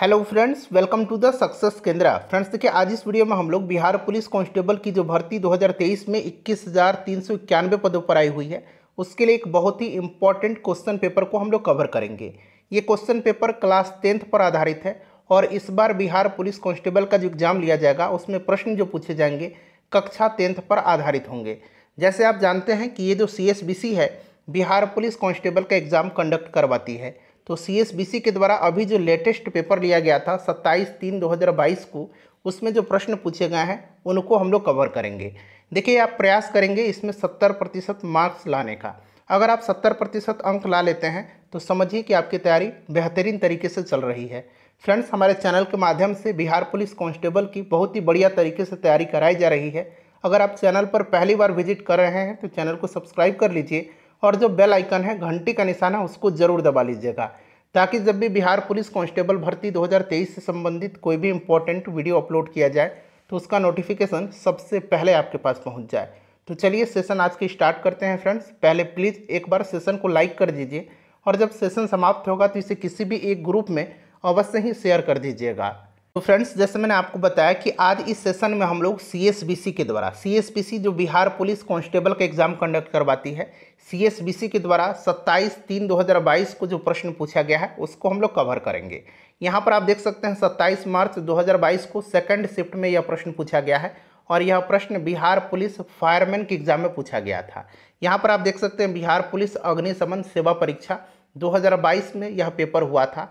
hello friends welcome to the success Kendra friends देखिए आज इस वीडियो में हम लोग बिहार पुलिस कांस्टेबल की जो भर्ती 2023 में इक्कीस पदों पर आई हुई है उसके लिए एक बहुत ही इम्पॉर्टेंट क्वेश्चन पेपर को हम लोग कवर करेंगे ये क्वेश्चन पेपर क्लास टेंथ पर आधारित है और इस बार बिहार पुलिस कांस्टेबल का जो एग्ज़ाम लिया जाएगा उसमें प्रश्न जो पूछे जाएंगे कक्षा टेंथ पर आधारित होंगे जैसे आप जानते हैं कि ये जो सी है बिहार पुलिस कांस्टेबल का एग्ज़ाम कंडक्ट करवाती है तो सी के द्वारा अभी जो लेटेस्ट पेपर लिया गया था सत्ताईस तीन 2022 को उसमें जो प्रश्न पूछे गए हैं उनको हम लोग कवर करेंगे देखिए आप प्रयास करेंगे इसमें सत्तर प्रतिशत मार्क्स लाने का अगर आप सत्तर प्रतिशत अंक ला लेते हैं तो समझिए कि आपकी तैयारी बेहतरीन तरीके से चल रही है फ्रेंड्स हमारे चैनल के माध्यम से बिहार पुलिस कॉन्स्टेबल की बहुत ही बढ़िया तरीके से तैयारी कराई जा रही है अगर आप चैनल पर पहली बार विजिट कर रहे हैं तो चैनल को सब्सक्राइब कर लीजिए और जो बेल आइकन है घंटी का निशान है उसको ज़रूर दबा लीजिएगा ताकि जब भी बिहार पुलिस कांस्टेबल भर्ती 2023 से संबंधित कोई भी इम्पोर्टेंट वीडियो अपलोड किया जाए तो उसका नोटिफिकेशन सबसे पहले आपके पास पहुंच जाए तो चलिए सेशन आज की स्टार्ट करते हैं फ्रेंड्स पहले प्लीज़ एक बार सेशन को लाइक कर दीजिए और जब सेशन समाप्त होगा तो इसे किसी भी एक ग्रुप में अवश्य ही शेयर कर दीजिएगा तो फ्रेंड्स जैसे मैंने आपको बताया कि आज इस सेशन में हम लोग सी के द्वारा सी जो बिहार पुलिस कांस्टेबल का एग्जाम कंडक्ट करवाती है सी के द्वारा 27 तीन 2022 को जो प्रश्न पूछा गया है उसको हम लोग कवर करेंगे यहाँ पर आप देख सकते हैं 27 मार्च 2022 को सेकंड शिफ्ट में यह प्रश्न पूछा गया है और यह प्रश्न बिहार पुलिस फायरमैन के एग्जाम में पूछा गया था यहाँ पर आप देख सकते हैं बिहार पुलिस अग्निशमन सेवा परीक्षा दो में यह पेपर हुआ था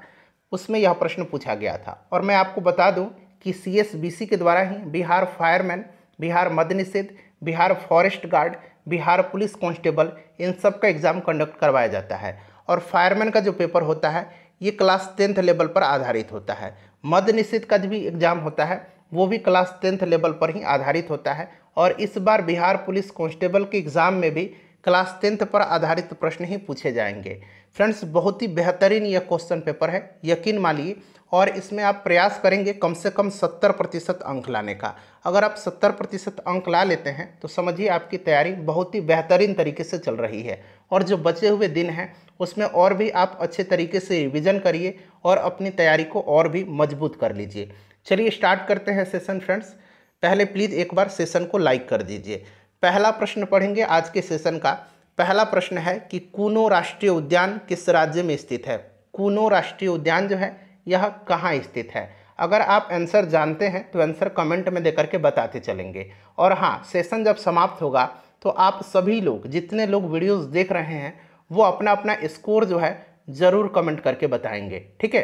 उसमें यह प्रश्न पूछा गया था और मैं आपको बता दूं कि सी के द्वारा ही बिहार फायरमैन बिहार मद निषेध Bihar forest guard Bihar police constable इन सब का एग्ज़ाम कंडक्ट करवाया जाता है और फायरमैन का जो पेपर होता है ये क्लास टेंथ लेवल पर आधारित होता है मद निषेध का भी एग्ज़ाम होता है वो भी क्लास टेंथ लेवल पर ही आधारित होता है और इस बार बिहार पुलिस कांस्टेबल के एग्ज़ाम में भी क्लास टेंथ पर आधारित प्रश्न ही पूछे जाएंगे फ्रेंड्स बहुत ही बेहतरीन यह क्वेश्चन पेपर है यकीन मानिए और इसमें आप प्रयास करेंगे कम से कम सत्तर प्रतिशत अंक लाने का अगर आप सत्तर प्रतिशत अंक ला लेते हैं तो समझिए आपकी तैयारी बहुत ही बेहतरीन तरीके से चल रही है और जो बचे हुए दिन हैं उसमें और भी आप अच्छे तरीके से रिविज़न करिए और अपनी तैयारी को और भी मजबूत कर लीजिए चलिए स्टार्ट करते हैं सेशन फ्रेंड्स पहले प्लीज़ एक बार सेशन को लाइक कर दीजिए पहला प्रश्न पढ़ेंगे आज के सेशन का पहला प्रश्न है कि कूनो राष्ट्रीय उद्यान किस राज्य में स्थित है कूनो राष्ट्रीय उद्यान जो है यह कहाँ स्थित है अगर आप आंसर जानते हैं तो आंसर कमेंट में देकर के बताते चलेंगे और हाँ सेशन जब समाप्त होगा तो आप सभी लोग जितने लोग वीडियोस देख रहे हैं वो अपना अपना स्कोर जो है ज़रूर कमेंट करके बताएंगे ठीक है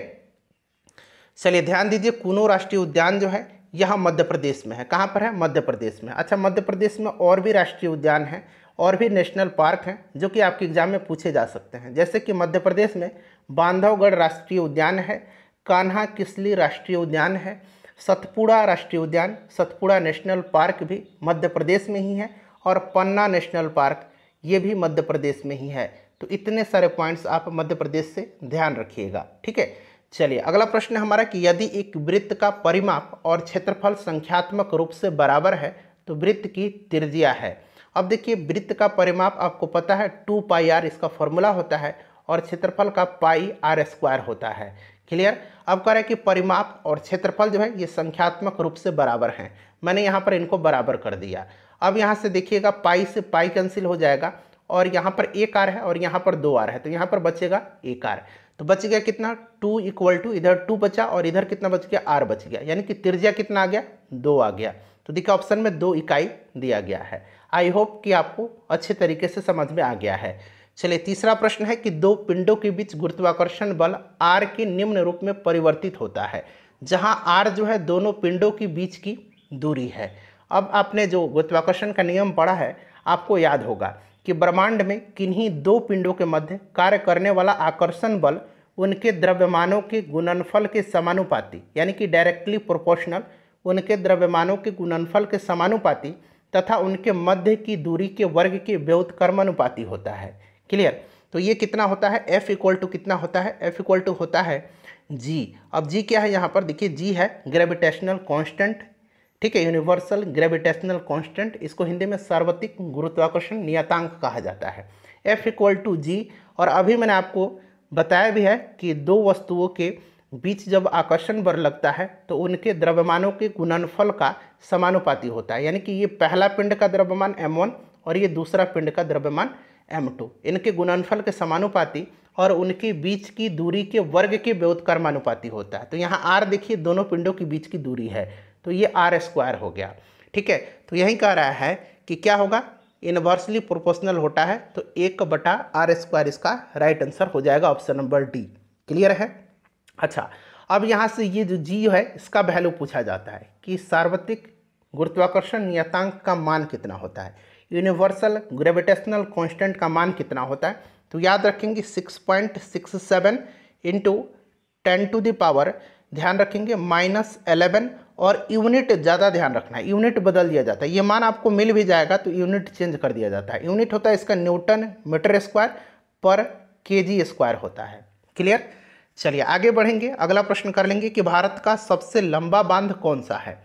चलिए ध्यान दीजिए कूनो राष्ट्रीय उद्यान जो है यह मध्य प्रदेश में है कहाँ पर है मध्य प्रदेश में अच्छा मध्य प्रदेश में और भी राष्ट्रीय उद्यान है और भी नेशनल पार्क हैं जो कि आपके एग्ज़ाम में पूछे जा सकते हैं जैसे कि मध्य प्रदेश में बांधवगढ़ राष्ट्रीय उद्यान है कान्हा किसली राष्ट्रीय उद्यान है सतपुड़ा राष्ट्रीय उद्यान सतपुड़ा नेशनल पार्क भी मध्य प्रदेश में ही है और पन्ना नेशनल पार्क ये भी मध्य प्रदेश में ही है तो इतने सारे पॉइंट्स आप मध्य प्रदेश से ध्यान रखिएगा ठीक है चलिए अगला प्रश्न हमारा कि यदि एक वृत्त का परिमाप और क्षेत्रफल संख्यात्मक रूप से बराबर है तो वृत्त की त्रिज्या है अब देखिए वृत्त का परिमाप आपको पता है टू पाई आर इसका फॉर्मूला होता है और क्षेत्रफल का पाई आर स्क्वायर होता है क्लियर अब कह रहे हैं कि परिमाप और क्षेत्रफल जो है ये संख्यात्मक रूप से बराबर हैं मैंने यहाँ पर इनको बराबर कर दिया अब यहाँ से देखिएगा पाई से पाई कैंसिल हो जाएगा और यहाँ पर एक आर है और यहाँ पर दो आर है तो यहाँ पर बचेगा एक आर तो बच गया कितना टू इक्वल टू इधर टू बचा और इधर कितना बच गया आर बच गया यानी कि त्रिज्या कितना आ गया दो आ गया तो देखिए ऑप्शन में दो इकाई दिया गया है आई होप कि आपको अच्छे तरीके से समझ में आ गया है चलिए तीसरा प्रश्न है कि दो पिंडों के बीच गुरुत्वाकर्षण बल आर के निम्न रूप में परिवर्तित होता है जहाँ आर जो है दोनों पिंडों के बीच की दूरी है अब आपने जो गुरुत्वाकर्षण का नियम पढ़ा है आपको याद होगा कि ब्रह्मांड में किन्हीं दो पिंडों के मध्य कार्य करने वाला आकर्षण बल उनके द्रव्यमानों के गुणनफल के समानुपाती यानी कि डायरेक्टली प्रोपोर्शनल उनके द्रव्यमानों के गुणनफल के समानुपाती तथा उनके मध्य की दूरी के वर्ग के व्योत होता है क्लियर तो ये कितना होता है f इक्वल टू कितना होता है f इक्वल टू होता है g अब g क्या है यहाँ पर देखिए g है ग्रेविटेशनल कांस्टेंट ठीक है यूनिवर्सल ग्रेविटेशनल कांस्टेंट इसको हिंदी में सार्वत्रिक गुरुत्वाकर्षण नियतांक कहा जाता है f इक्वल टू जी और अभी मैंने आपको बताया भी है कि दो वस्तुओं के बीच जब आकर्षण बल लगता है तो उनके द्रव्यमानों के गुणनफल का समानुपाती होता है यानी कि ये पहला पिंड का द्रव्यमान m1 और ये दूसरा पिंड का द्रव्यमान m2 इनके गुणनफल के समानुपाती और उनके बीच की दूरी के वर्ग के व्योत्कर्मानुपाती होता है तो यहाँ आर देखिए दोनों पिंडों के बीच की दूरी है तो ये आर स्क्वायर हो गया ठीक है तो यही कह रहा है कि क्या होगा इनवर्सली प्रोपोर्शनल होता है तो एक बटा आर स्क्वायर इसका राइट आंसर हो जाएगा ऑप्शन नंबर डी क्लियर है अच्छा अब यहाँ से ये जो जी है इसका वैल्यू पूछा जाता है कि सार्वत्रिक गुरुत्वाकर्षण नियतांक का मान कितना होता है यूनिवर्सल ग्रेविटेशनल कांस्टेंट का मान कितना होता है तो याद रखेंगे six point six seven into ten to the power ध्यान रखेंगे माइनस एलेवन और यूनिट ज़्यादा ध्यान रखना है यूनिट बदल दिया जाता है ये मान आपको मिल भी जाएगा तो यूनिट चेंज कर दिया जाता है यूनिट होता है इसका न्यूटन मीटर स्क्वायर पर के जी स्क्वायर होता है क्लियर चलिए आगे बढ़ेंगे अगला प्रश्न कर लेंगे कि भारत का सबसे लंबा बांध कौन सा है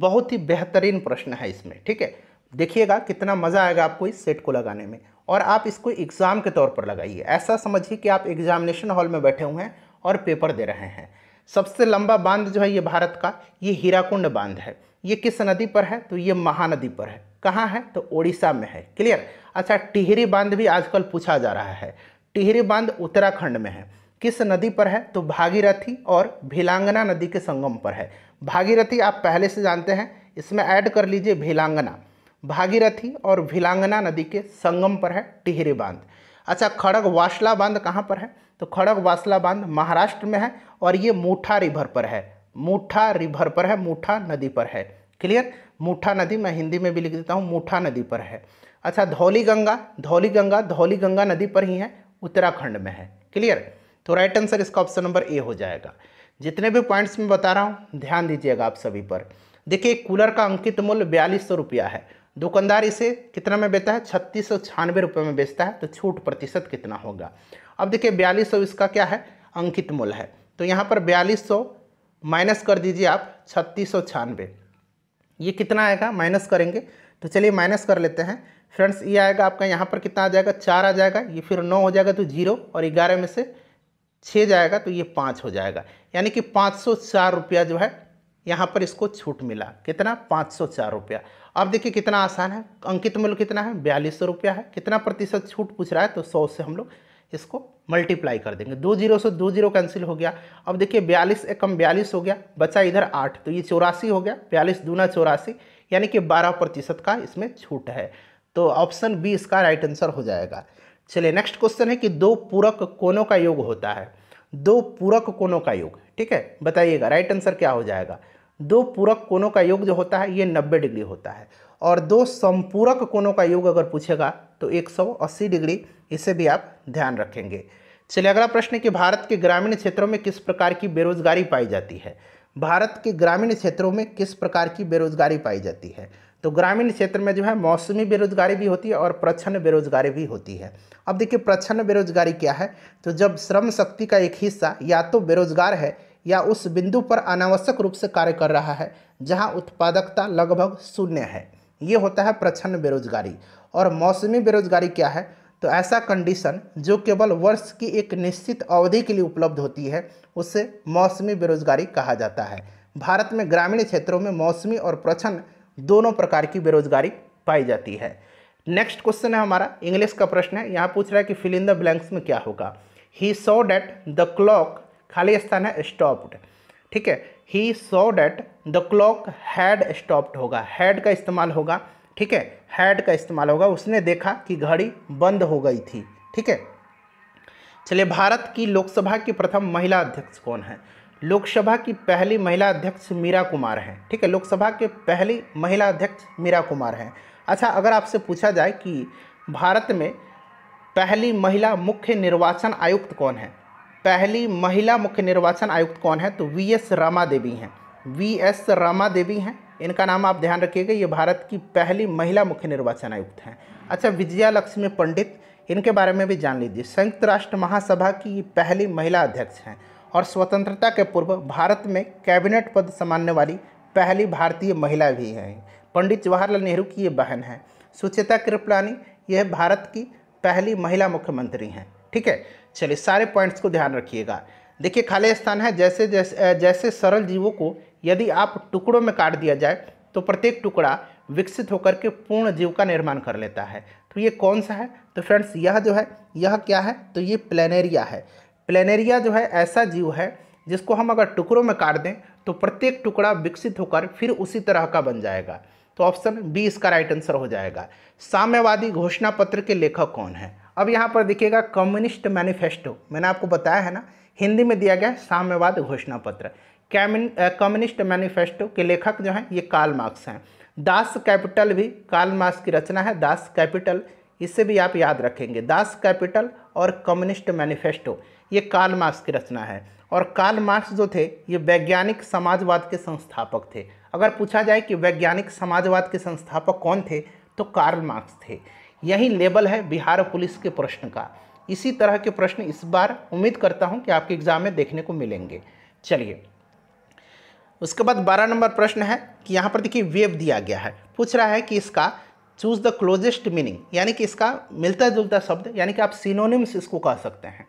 बहुत ही बेहतरीन प्रश्न है इसमें ठीक है देखिएगा कितना मज़ा आएगा आपको इस सेट को लगाने में और आप इसको एग्ज़ाम के तौर पर लगाइए ऐसा समझिए कि आप एग्जामिनेशन हॉल में बैठे हुए हैं और पेपर दे रहे हैं सबसे लंबा बांध जो है ये भारत का ये हीराकुंड बांध है ये किस नदी पर है तो ये महानदी पर है कहाँ है तो ओडिशा में है क्लियर अच्छा टिहरी बांध भी आजकल पूछा जा रहा है टिहरी बांध उत्तराखंड में है किस नदी पर है तो भागीरथी और भिलांगना नदी के संगम पर है भागीरथी आप पहले से जानते हैं इसमें ऐड कर लीजिए भिलांगना भागीरथी और भिलांगना नदी के संगम पर है टिहरी बांध अच्छा खड़ग वासला बांध कहाँ पर है तो खड़ग वासला बांध महाराष्ट्र में है और ये मूठा रिवर पर है मूठा रिवर पर है मूठा नदी पर है क्लियर मूठा नदी मैं हिंदी में भी लिख देता हूँ मूठा नदी पर है अच्छा धौली गंगा धौली गंगा धौली गंगा नदी पर ही है उत्तराखंड में है क्लियर तो राइट आंसर इसका ऑप्शन नंबर ए हो जाएगा जितने भी पॉइंट्स में बता रहा हूँ ध्यान दीजिएगा आप सभी पर देखिए कूलर का अंकित मूल्य बयालीस सौ रुपया है दुकानदार इसे कितना में बेचता है छत्तीस सौ छियानवे रुपये में बेचता है तो छूट प्रतिशत कितना होगा अब देखिए बयालीस सौ इसका क्या है अंकित मूल्य है तो यहाँ पर बयालीस सौ माइनस कर दीजिए आप छत्तीस सौ छियानवे ये कितना आएगा माइनस करेंगे तो चलिए माइनस कर लेते हैं फ्रेंड्स ये आएगा आपका यहाँ पर कितना आ जाएगा चार आ जाएगा ये फिर नौ हो जाएगा तो जीरो और ग्यारह में से छः जाएगा तो ये पाँच हो जाएगा यानी कि पाँच सौ चार रुपया जो है यहाँ पर इसको छूट मिला कितना पाँच सौ चार रुपया अब देखिए कितना आसान है अंकित मूल्य कितना है बयालीस सौ रुपया है कितना प्रतिशत छूट पूछ रहा है तो सौ से हम लोग इसको मल्टीप्लाई कर देंगे दो जीरो से दो जीरो कैंसिल हो गया अब देखिए बयालीस एकम बयालीस हो गया बचा इधर आठ तो ये चौरासी हो गया बयालीस दूना चौरासी यानी कि बारह प्रतिशत का इसमें छूट है तो ऑप्शन बी इसका राइट आंसर हो जाएगा चलिए नेक्स्ट क्वेश्चन है कि दो पूरक कोनों का योग होता है दो पूरक कोनों का योग ठीक है बताइएगा राइट आंसर क्या हो जाएगा दो पूरक कोनों का योग जो होता है ये 90 डिग्री होता है और दो संपूरक कोनों का योग अगर पूछेगा तो 180 डिग्री इसे भी आप ध्यान रखेंगे चलिए अगला प्रश्न है कि भारत के ग्रामीण क्षेत्रों में किस प्रकार की बेरोजगारी पाई जाती है भारत के ग्रामीण क्षेत्रों में किस प्रकार की बेरोजगारी पाई जाती है तो ग्रामीण क्षेत्र में जो है मौसमी बेरोजगारी भी होती है और प्रच्छन्न बेरोजगारी भी होती है अब देखिए प्रच्छन्न बेरोजगारी क्या है तो जब श्रम शक्ति का एक हिस्सा या तो बेरोजगार है या उस बिंदु पर अनावश्यक रूप से कार्य कर रहा है जहाँ उत्पादकता लगभग शून्य है ये होता है प्रच्छन्न बेरोजगारी और मौसमी बेरोजगारी क्या है तो ऐसा कंडीशन जो केवल वर्ष की एक निश्चित अवधि के लिए उपलब्ध होती है उसे मौसमी बेरोजगारी कहा जाता है भारत में ग्रामीण क्षेत्रों में मौसमी और प्रच्छन्न दोनों प्रकार की बेरोजगारी पाई जाती है नेक्स्ट क्वेश्चन है हमारा इंग्लिश का प्रश्न है यहाँ पूछ रहा है कि फिल इन द ब्लैंक्स में क्या होगा he so that the clock खाली स्थान है स्टॉप्ड ठीक है he so that the clock had stopped होगा हैड का इस्तेमाल होगा ठीक है हैड का इस्तेमाल होगा उसने देखा कि घड़ी बंद हो गई थी ठीक है चलिए भारत की लोकसभा की प्रथम महिला अध्यक्ष कौन है लोकसभा की पहली महिला अध्यक्ष मीरा कुमार हैं ठीक है लोकसभा के पहली महिला अध्यक्ष मीरा कुमार हैं अच्छा अगर आपसे पूछा जाए कि भारत में पहली महिला मुख्य निर्वाचन आयुक्त कौन है पहली महिला मुख्य निर्वाचन आयुक्त कौन है तो वी एस रामा देवी हैं वी एस रामा देवी हैं इनका नाम आप ध्यान रखिएगा ये भारत की पहली महिला मुख्य निर्वाचन आयुक्त हैं अच्छा विजया लक्ष्मी पंडित इनके बारे में भी जान लीजिए संयुक्त राष्ट्र महासभा की पहली महिला अध्यक्ष हैं और स्वतंत्रता के पूर्व भारत में कैबिनेट पद संभालने वाली पहली भारतीय महिला भी हैं पंडित जवाहरलाल नेहरू की ये बहन है सुचेता कृपलानी यह भारत की पहली महिला मुख्यमंत्री हैं ठीक है चलिए सारे पॉइंट्स को ध्यान रखिएगा देखिए खाली स्थान है जैसे जैसे जैसे सरल जीवों को यदि आप टुकड़ों में काट दिया जाए तो प्रत्येक टुकड़ा विकसित होकर के पूर्ण जीव का निर्माण कर लेता है तो ये कौन सा है तो फ्रेंड्स यह जो है यह क्या है तो ये प्लेनेरिया है प्लेनेरिया जो है ऐसा जीव है जिसको हम अगर टुकड़ों में काट दें तो प्रत्येक टुकड़ा विकसित होकर फिर उसी तरह का बन जाएगा तो ऑप्शन बी इसका राइट आंसर हो जाएगा साम्यवादी घोषणा पत्र के लेखक कौन है अब यहाँ पर देखिएगा कम्युनिस्ट मैनिफेस्टो मैंने आपको बताया है ना हिंदी में दिया गया साम्यवाद घोषणा पत्र कम्युनिस्ट मैनिफेस्टो के लेखक जो हैं ये काल मार्क्स हैं दास कैपिटल भी काल मार्क्स की रचना है दास कैपिटल इसे भी आप याद रखेंगे दास कैपिटल और कम्युनिस्ट मैनिफेस्टो ये काल मार्क्स की रचना है और काल मार्क्स जो थे ये वैज्ञानिक समाजवाद के संस्थापक थे अगर पूछा जाए कि वैज्ञानिक समाजवाद के संस्थापक कौन थे तो कार्ल मार्क्स थे यही लेबल है बिहार पुलिस के प्रश्न का इसी तरह के प्रश्न इस बार उम्मीद करता हूँ कि आपके एग्ज़ाम में देखने को मिलेंगे चलिए उसके बाद बारह नंबर प्रश्न है कि यहाँ पर देखिए वेब दिया गया है पूछ रहा है कि इसका चूज़ द क्लोजेस्ट मीनिंग यानी कि इसका मिलता जुलता शब्द यानी कि आप सिनोनिम्स इसको कह सकते हैं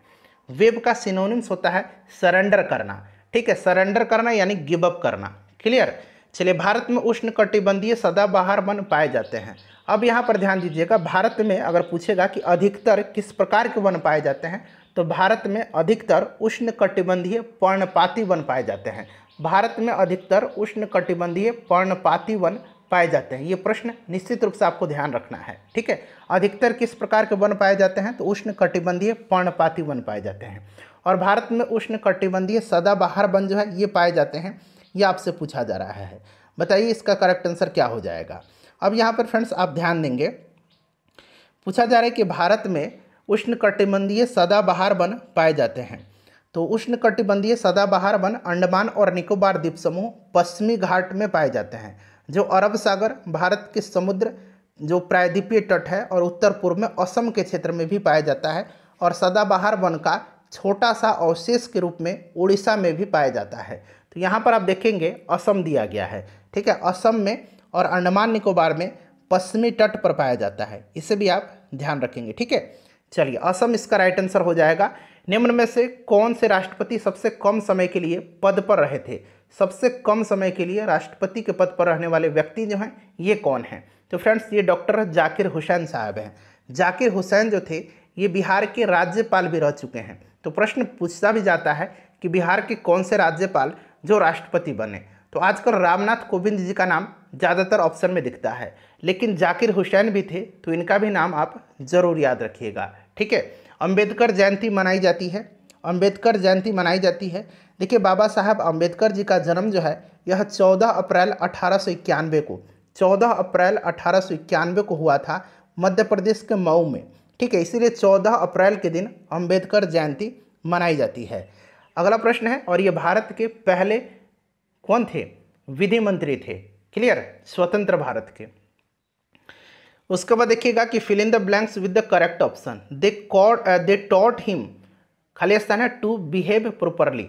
वेब का सिनोनिम्स होता है सरेंडर करना ठीक है सरेंडर करना यानी गिव अप करना क्लियर चलिए भारत में उष्ण कटिबंधीय सदाबहार वन पाए जाते हैं अब यहाँ पर ध्यान दीजिएगा भारत में अगर पूछेगा कि अधिकतर किस प्रकार के वन पाए जाते हैं तो भारत में अधिकतर उष्ण कटिबंधीय पर्णपाती वन पाए जाते हैं भारत में अधिकतर उष्ण कटिबंधीय पर्णपाती वन पाए जाते हैं ये प्रश्न निश्चित रूप से आपको ध्यान रखना है ठीक है अधिकतर किस प्रकार के वन पाए जाते हैं तो उष्ण कटिबंधीय पर्णपाती वन पाए जाते हैं और भारत में उष्ण कटिबंधीय सदाबहार वन जो है ये पाए जाते हैं ये आपसे पूछा जा रहा है बताइए इसका करेक्ट आंसर क्या हो जाएगा अब यहाँ पर फ्रेंड्स आप ध्यान देंगे पूछा जा रहा है कि भारत में उष्ण कटिबंधीय सदाबहार वन पाए जाते हैं तो उष्ण कटिबंधीय सदाबहार वन अंडमान और निकोबार द्वीप समूह पश्चिमी घाट में पाए जाते हैं जो अरब सागर भारत के समुद्र जो प्रायद्वीपीय तट है और उत्तर पूर्व में असम के क्षेत्र में भी पाया जाता है और सदाबहार वन का छोटा सा अवशेष के रूप में उड़ीसा में भी पाया जाता है तो यहाँ पर आप देखेंगे असम दिया गया है ठीक है असम में और अंडमान निकोबार में पश्चिमी तट पर पाया जाता है इसे भी आप ध्यान रखेंगे ठीक है चलिए असम इसका राइट आंसर हो जाएगा निम्न में से कौन से राष्ट्रपति सबसे कम समय के लिए पद पर रहे थे सबसे कम समय के लिए राष्ट्रपति के पद पर रहने वाले व्यक्ति जो हैं ये कौन हैं तो फ्रेंड्स ये डॉक्टर जाकिर हुसैन साहब हैं जाकिर हुसैन जो थे ये बिहार के राज्यपाल भी रह चुके हैं तो प्रश्न पूछता भी जाता है कि बिहार के कौन से राज्यपाल जो राष्ट्रपति बने तो आजकल रामनाथ कोविंद जी का नाम ज़्यादातर ऑप्शन में दिखता है लेकिन जाकिर हुसैन भी थे तो इनका भी नाम आप ज़रूर याद रखिएगा ठीक है अम्बेडकर जयंती मनाई जाती है अंबेडकर जयंती मनाई जाती है देखिए बाबा साहब अंबेडकर जी का जन्म जो है यह 14 अप्रैल अठारह को 14 अप्रैल अठारह को हुआ था मध्य प्रदेश के मऊ में ठीक है इसीलिए 14 अप्रैल के दिन अंबेडकर जयंती मनाई जाती है अगला प्रश्न है और ये भारत के पहले कौन थे विधि मंत्री थे क्लियर स्वतंत्र भारत के उसके बाद देखिएगा कि fill in the blanks with the correct option they caught they taught him खाली आसता ना to behave properly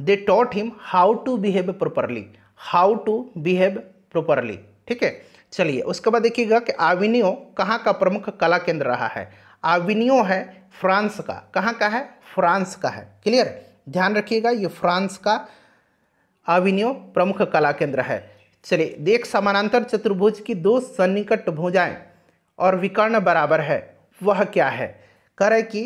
they taught him how to behave properly how to behave properly ठीक है चलिए उसके बाद देखिएगा कि आविनियो कहाँ का प्रमुख कला केंद्र रहा है आविनियो है फ्रांस का कहाँ का है फ्रांस का है क्लियर ध्यान रखिएगा ये फ्रांस का आविनियो प्रमुख कला केंद्र है चलिए देख समानांतर चतुर्भुज की दो सन्निकट भुजाएं और विकर्ण बराबर है वह क्या है करें कि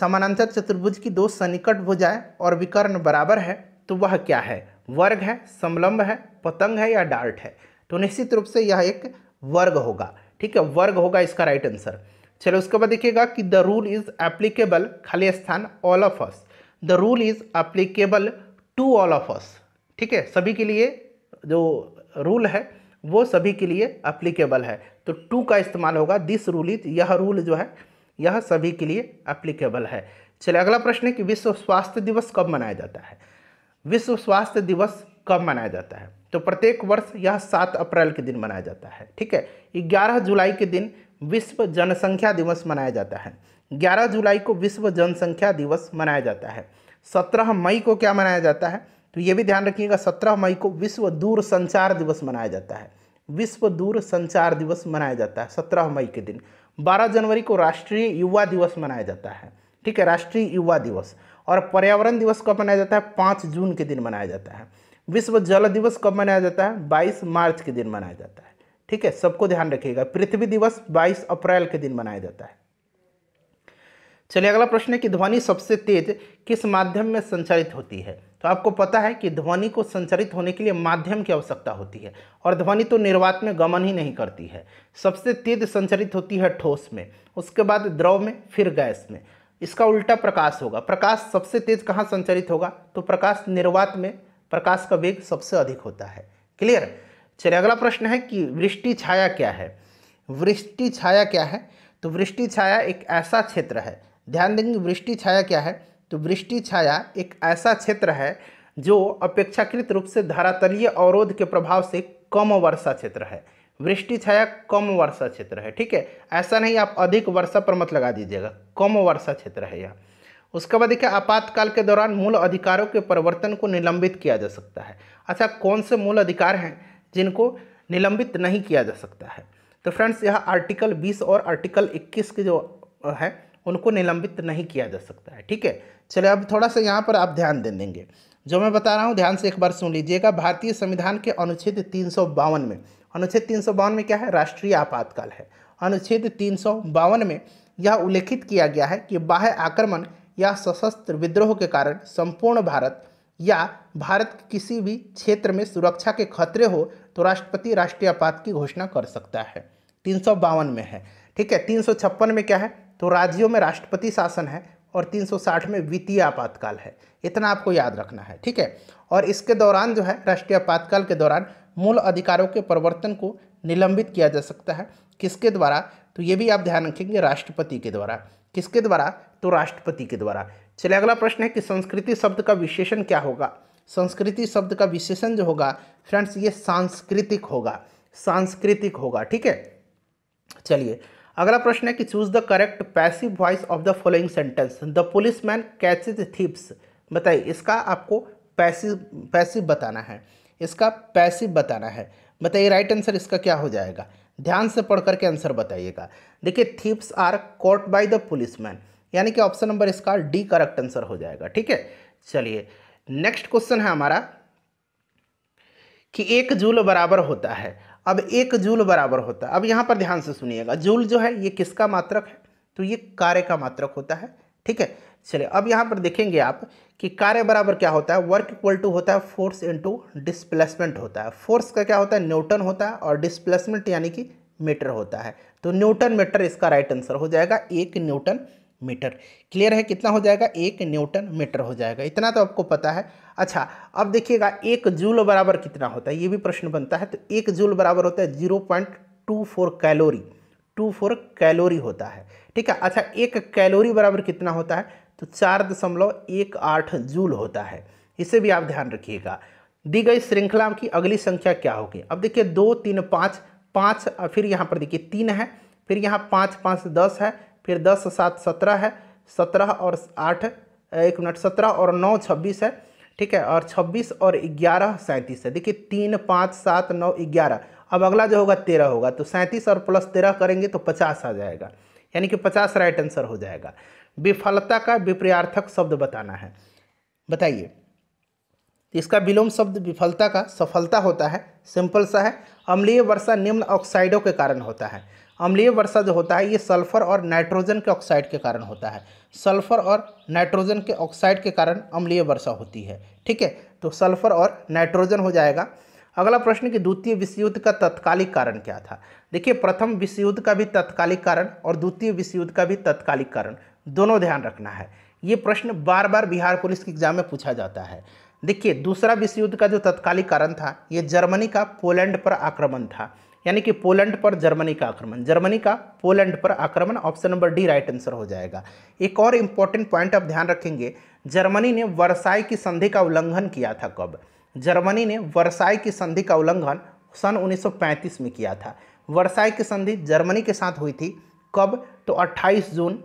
समानांतर चतुर्भुज की दो सनिकट भुजाएं और विकर्ण बराबर है तो वह क्या है वर्ग है समलंब है पतंग है या डार्ट है तो निश्चित रूप से यह एक वर्ग होगा ठीक है वर्ग होगा इसका राइट आंसर चलो उसके बाद देखिएगा कि द रूल इज एप्लीकेबल खाली स्थान all of us the rule is applicable to all of us ठीक है सभी के लिए जो रूल है वो सभी के लिए एप्लीकेबल है तो टू का इस्तेमाल होगा दिस रूल इज यह रूल जो है यह सभी के लिए एप्लीकेबल है चलिए अगला प्रश्न है कि विश्व स्वास्थ्य दिवस कब मनाया जाता है विश्व स्वास्थ्य दिवस कब मनाया जाता है तो प्रत्येक वर्ष यह सात अप्रैल के दिन मनाया जाता है ठीक है ग्यारह जुलाई के दिन विश्व जनसंख्या दिवस मनाया जाता है ग्यारह जुलाई को विश्व जनसंख्या दिवस मनाया जाता है सत्रह मई को क्या मनाया जाता है तो ये भी ध्यान रखिएगा सत्रह मई को विश्व दूर संचार दिवस मनाया जाता है विश्व दूर संचार दिवस मनाया जाता है सत्रह मई के दिन 12 जनवरी को राष्ट्रीय युवा दिवस मनाया जाता है ठीक है राष्ट्रीय युवा दिवस और पर्यावरण दिवस कब मनाया जाता है पाँच जून के दिन मनाया जाता है विश्व जल दिवस कब मनाया जाता है बाईस मार्च के दिन मनाया जाता है ठीक है सबको ध्यान रखिएगा पृथ्वी दिवस 22 अप्रैल के दिन मनाया जाता है चलिए अगला प्रश्न है कि ध्वनि सबसे तेज किस माध्यम में संचालित होती है तो आपको पता है कि ध्वनि को संचरित होने के लिए माध्यम की आवश्यकता होती है और ध्वनि तो निर्वात में गमन ही नहीं करती है सबसे तेज संचरित होती है ठोस में उसके बाद द्रव में फिर गैस में इसका उल्टा प्रकाश होगा प्रकाश सबसे तेज कहाँ संचरित होगा तो प्रकाश निर्वात में प्रकाश का वेग सबसे अधिक होता है क्लियर चलिए अगला प्रश्न है कि वृष्टि छाया क्या है वृष्टि छाया क्या है तो वृष्टि छाया एक ऐसा क्षेत्र है ध्यान देंगे वृष्टि छाया क्या है तो वृष्टि छाया एक ऐसा क्षेत्र है जो अपेक्षाकृत रूप से धरातलीय अवरोध के प्रभाव से कम वर्षा क्षेत्र है वृष्टि छाया कम वर्षा क्षेत्र है ठीक है ऐसा नहीं आप अधिक वर्षा पर मत लगा दीजिएगा कम वर्षा क्षेत्र है यह उसके बाद देखिए आपातकाल के दौरान मूल अधिकारों के परिवर्तन को निलंबित किया जा सकता है अच्छा कौन से मूल अधिकार हैं जिनको निलंबित नहीं किया जा सकता है तो फ्रेंड्स यह आर्टिकल 20 और आर्टिकल 21 के जो है उनको निलंबित नहीं किया जा सकता है ठीक है चलिए अब थोड़ा सा यहाँ पर आप ध्यान दे देंगे जो मैं बता रहा हूँ ध्यान से एक बार सुन लीजिएगा भारतीय संविधान के अनुच्छेद तीन में अनुच्छेद तीन में क्या है राष्ट्रीय आपातकाल है अनुच्छेद तीन में यह उल्लेखित किया गया है कि बाह्य आक्रमण या सशस्त्र विद्रोह के कारण संपूर्ण भारत या भारत के किसी भी क्षेत्र में सुरक्षा के खतरे हो तो राष्ट्रपति राष्ट्रीय आपात की घोषणा कर सकता है तीन में है ठीक है तीन में क्या है तो राज्यों में राष्ट्रपति शासन है और 360 में वित्तीय आपातकाल है इतना आपको याद रखना है ठीक है और इसके दौरान जो है राष्ट्रीय आपातकाल के दौरान मूल अधिकारों के परिवर्तन को निलंबित किया जा सकता है किसके द्वारा तो ये भी आप ध्यान रखेंगे राष्ट्रपति के द्वारा किसके द्वारा तो राष्ट्रपति के द्वारा चलिए अगला प्रश्न है कि संस्कृति शब्द का विशेषण क्या होगा संस्कृति शब्द का विशेषण जो होगा फ्रेंड्स ये सांस्कृतिक होगा सांस्कृतिक होगा ठीक है चलिए अगला प्रश्न है कि choose the correct passive voice of the following sentence the police man catches thieves बताइए इसका आपको पैसिव पैसिव बताना है इसका पैसिव बताना है बताइए राइट आंसर इसका क्या हो जाएगा ध्यान से पढ़ करके आंसर बताइएगा देखिए thieves are caught by the police man यानी कि ऑप्शन नंबर इसका डी करेक्ट आंसर हो जाएगा ठीक है चलिए नेक्स्ट क्वेश्चन है हमारा कि एक जूल बराबर होता है अब एक जूल बराबर होता है अब यहाँ पर ध्यान से सुनिएगा जूल जो है ये किसका मात्रक है तो ये कार्य का मात्रक होता है ठीक है चलिए अब यहाँ पर देखेंगे आप कि कार्य बराबर क्या होता है वर्क इक्वल टू होता है फोर्स इंटू डिस्प्लेसमेंट होता है फोर्स का क्या होता है न्यूटन होता है और डिस्प्लेसमेंट यानी कि मीटर होता है तो न्यूटन मीटर इसका राइट आंसर हो जाएगा एक न्यूटन मीटर क्लियर है कितना हो जाएगा एक न्यूटन मीटर हो जाएगा इतना तो आपको पता है अच्छा अब देखिएगा एक जूल बराबर कितना होता है ये भी प्रश्न बनता है तो एक जूल बराबर होता है zero point two four calorie two four calorie होता है ठीक है अच्छा एक कैलोरी बराबर कितना होता है तो चार दशमलव एक आठ जूल होता है इसे भी आप ध्यान रखिएगा दी गई श्रृंखला की अगली संख्या क्या होगी अब देखिए दो तीन पाँच पाँच फिर यहाँ पर देखिए तीन है फिर यहाँ पाँच पाँच दस है फिर दस सात सत्रह है सत्रह और आठ एक मिनट सत्रह और नौ छब्बीस है ठीक है और छब्बीस और ग्यारह सैंतीस है देखिए तीन पाँच सात नौ ग्यारह अब अगला जो होगा तेरह होगा तो सैंतीस और प्लस तेरह करेंगे तो पचास आ जाएगा यानी कि पचास राइट आंसर हो जाएगा विफलता का विपर्यार्थक शब्द बताना है बताइए इसका विलोम शब्द विफलता का सफलता होता है सिंपल सा है अम्लीय वर्षा निम्न ऑक्साइडों के कारण होता है अम्लीय वर्षा जो होता है ये सल्फर और नाइट्रोजन के ऑक्साइड के कारण होता है सल्फर और नाइट्रोजन के ऑक्साइड के कारण अम्लीय वर्षा होती है ठीक है तो सल्फर और नाइट्रोजन हो जाएगा अगला प्रश्न कि द्वितीय विश्व युद्ध का तत्कालिक कारण क्या था देखिए प्रथम विश्व युद्ध का भी तत्कालिक कारण और द्वितीय विश्व युद्ध का भी तत्कालिक कारण दोनों ध्यान रखना है ये प्रश्न बार बार बिहार पुलिस के एग्जाम में पूछा जाता है देखिए दूसरा विश्व युद्ध का जो तत्कालिक कारण था ये जर्मनी का पोलैंड पर आक्रमण था यानी कि पोलैंड पर जर्मनी का आक्रमण जर्मनी का पोलैंड पर आक्रमण option number D right answer हो जाएगा एक और इम्पॉर्टेंट पॉइंट आप ध्यान रखेंगे जर्मनी ने वर्साई की संधि का उल्लंघन किया था कब जर्मनी ने वर्साई की संधि का उल्लंघन सन 1935 में किया था वर्साई की संधि जर्मनी के साथ हुई थी कब तो 28 जून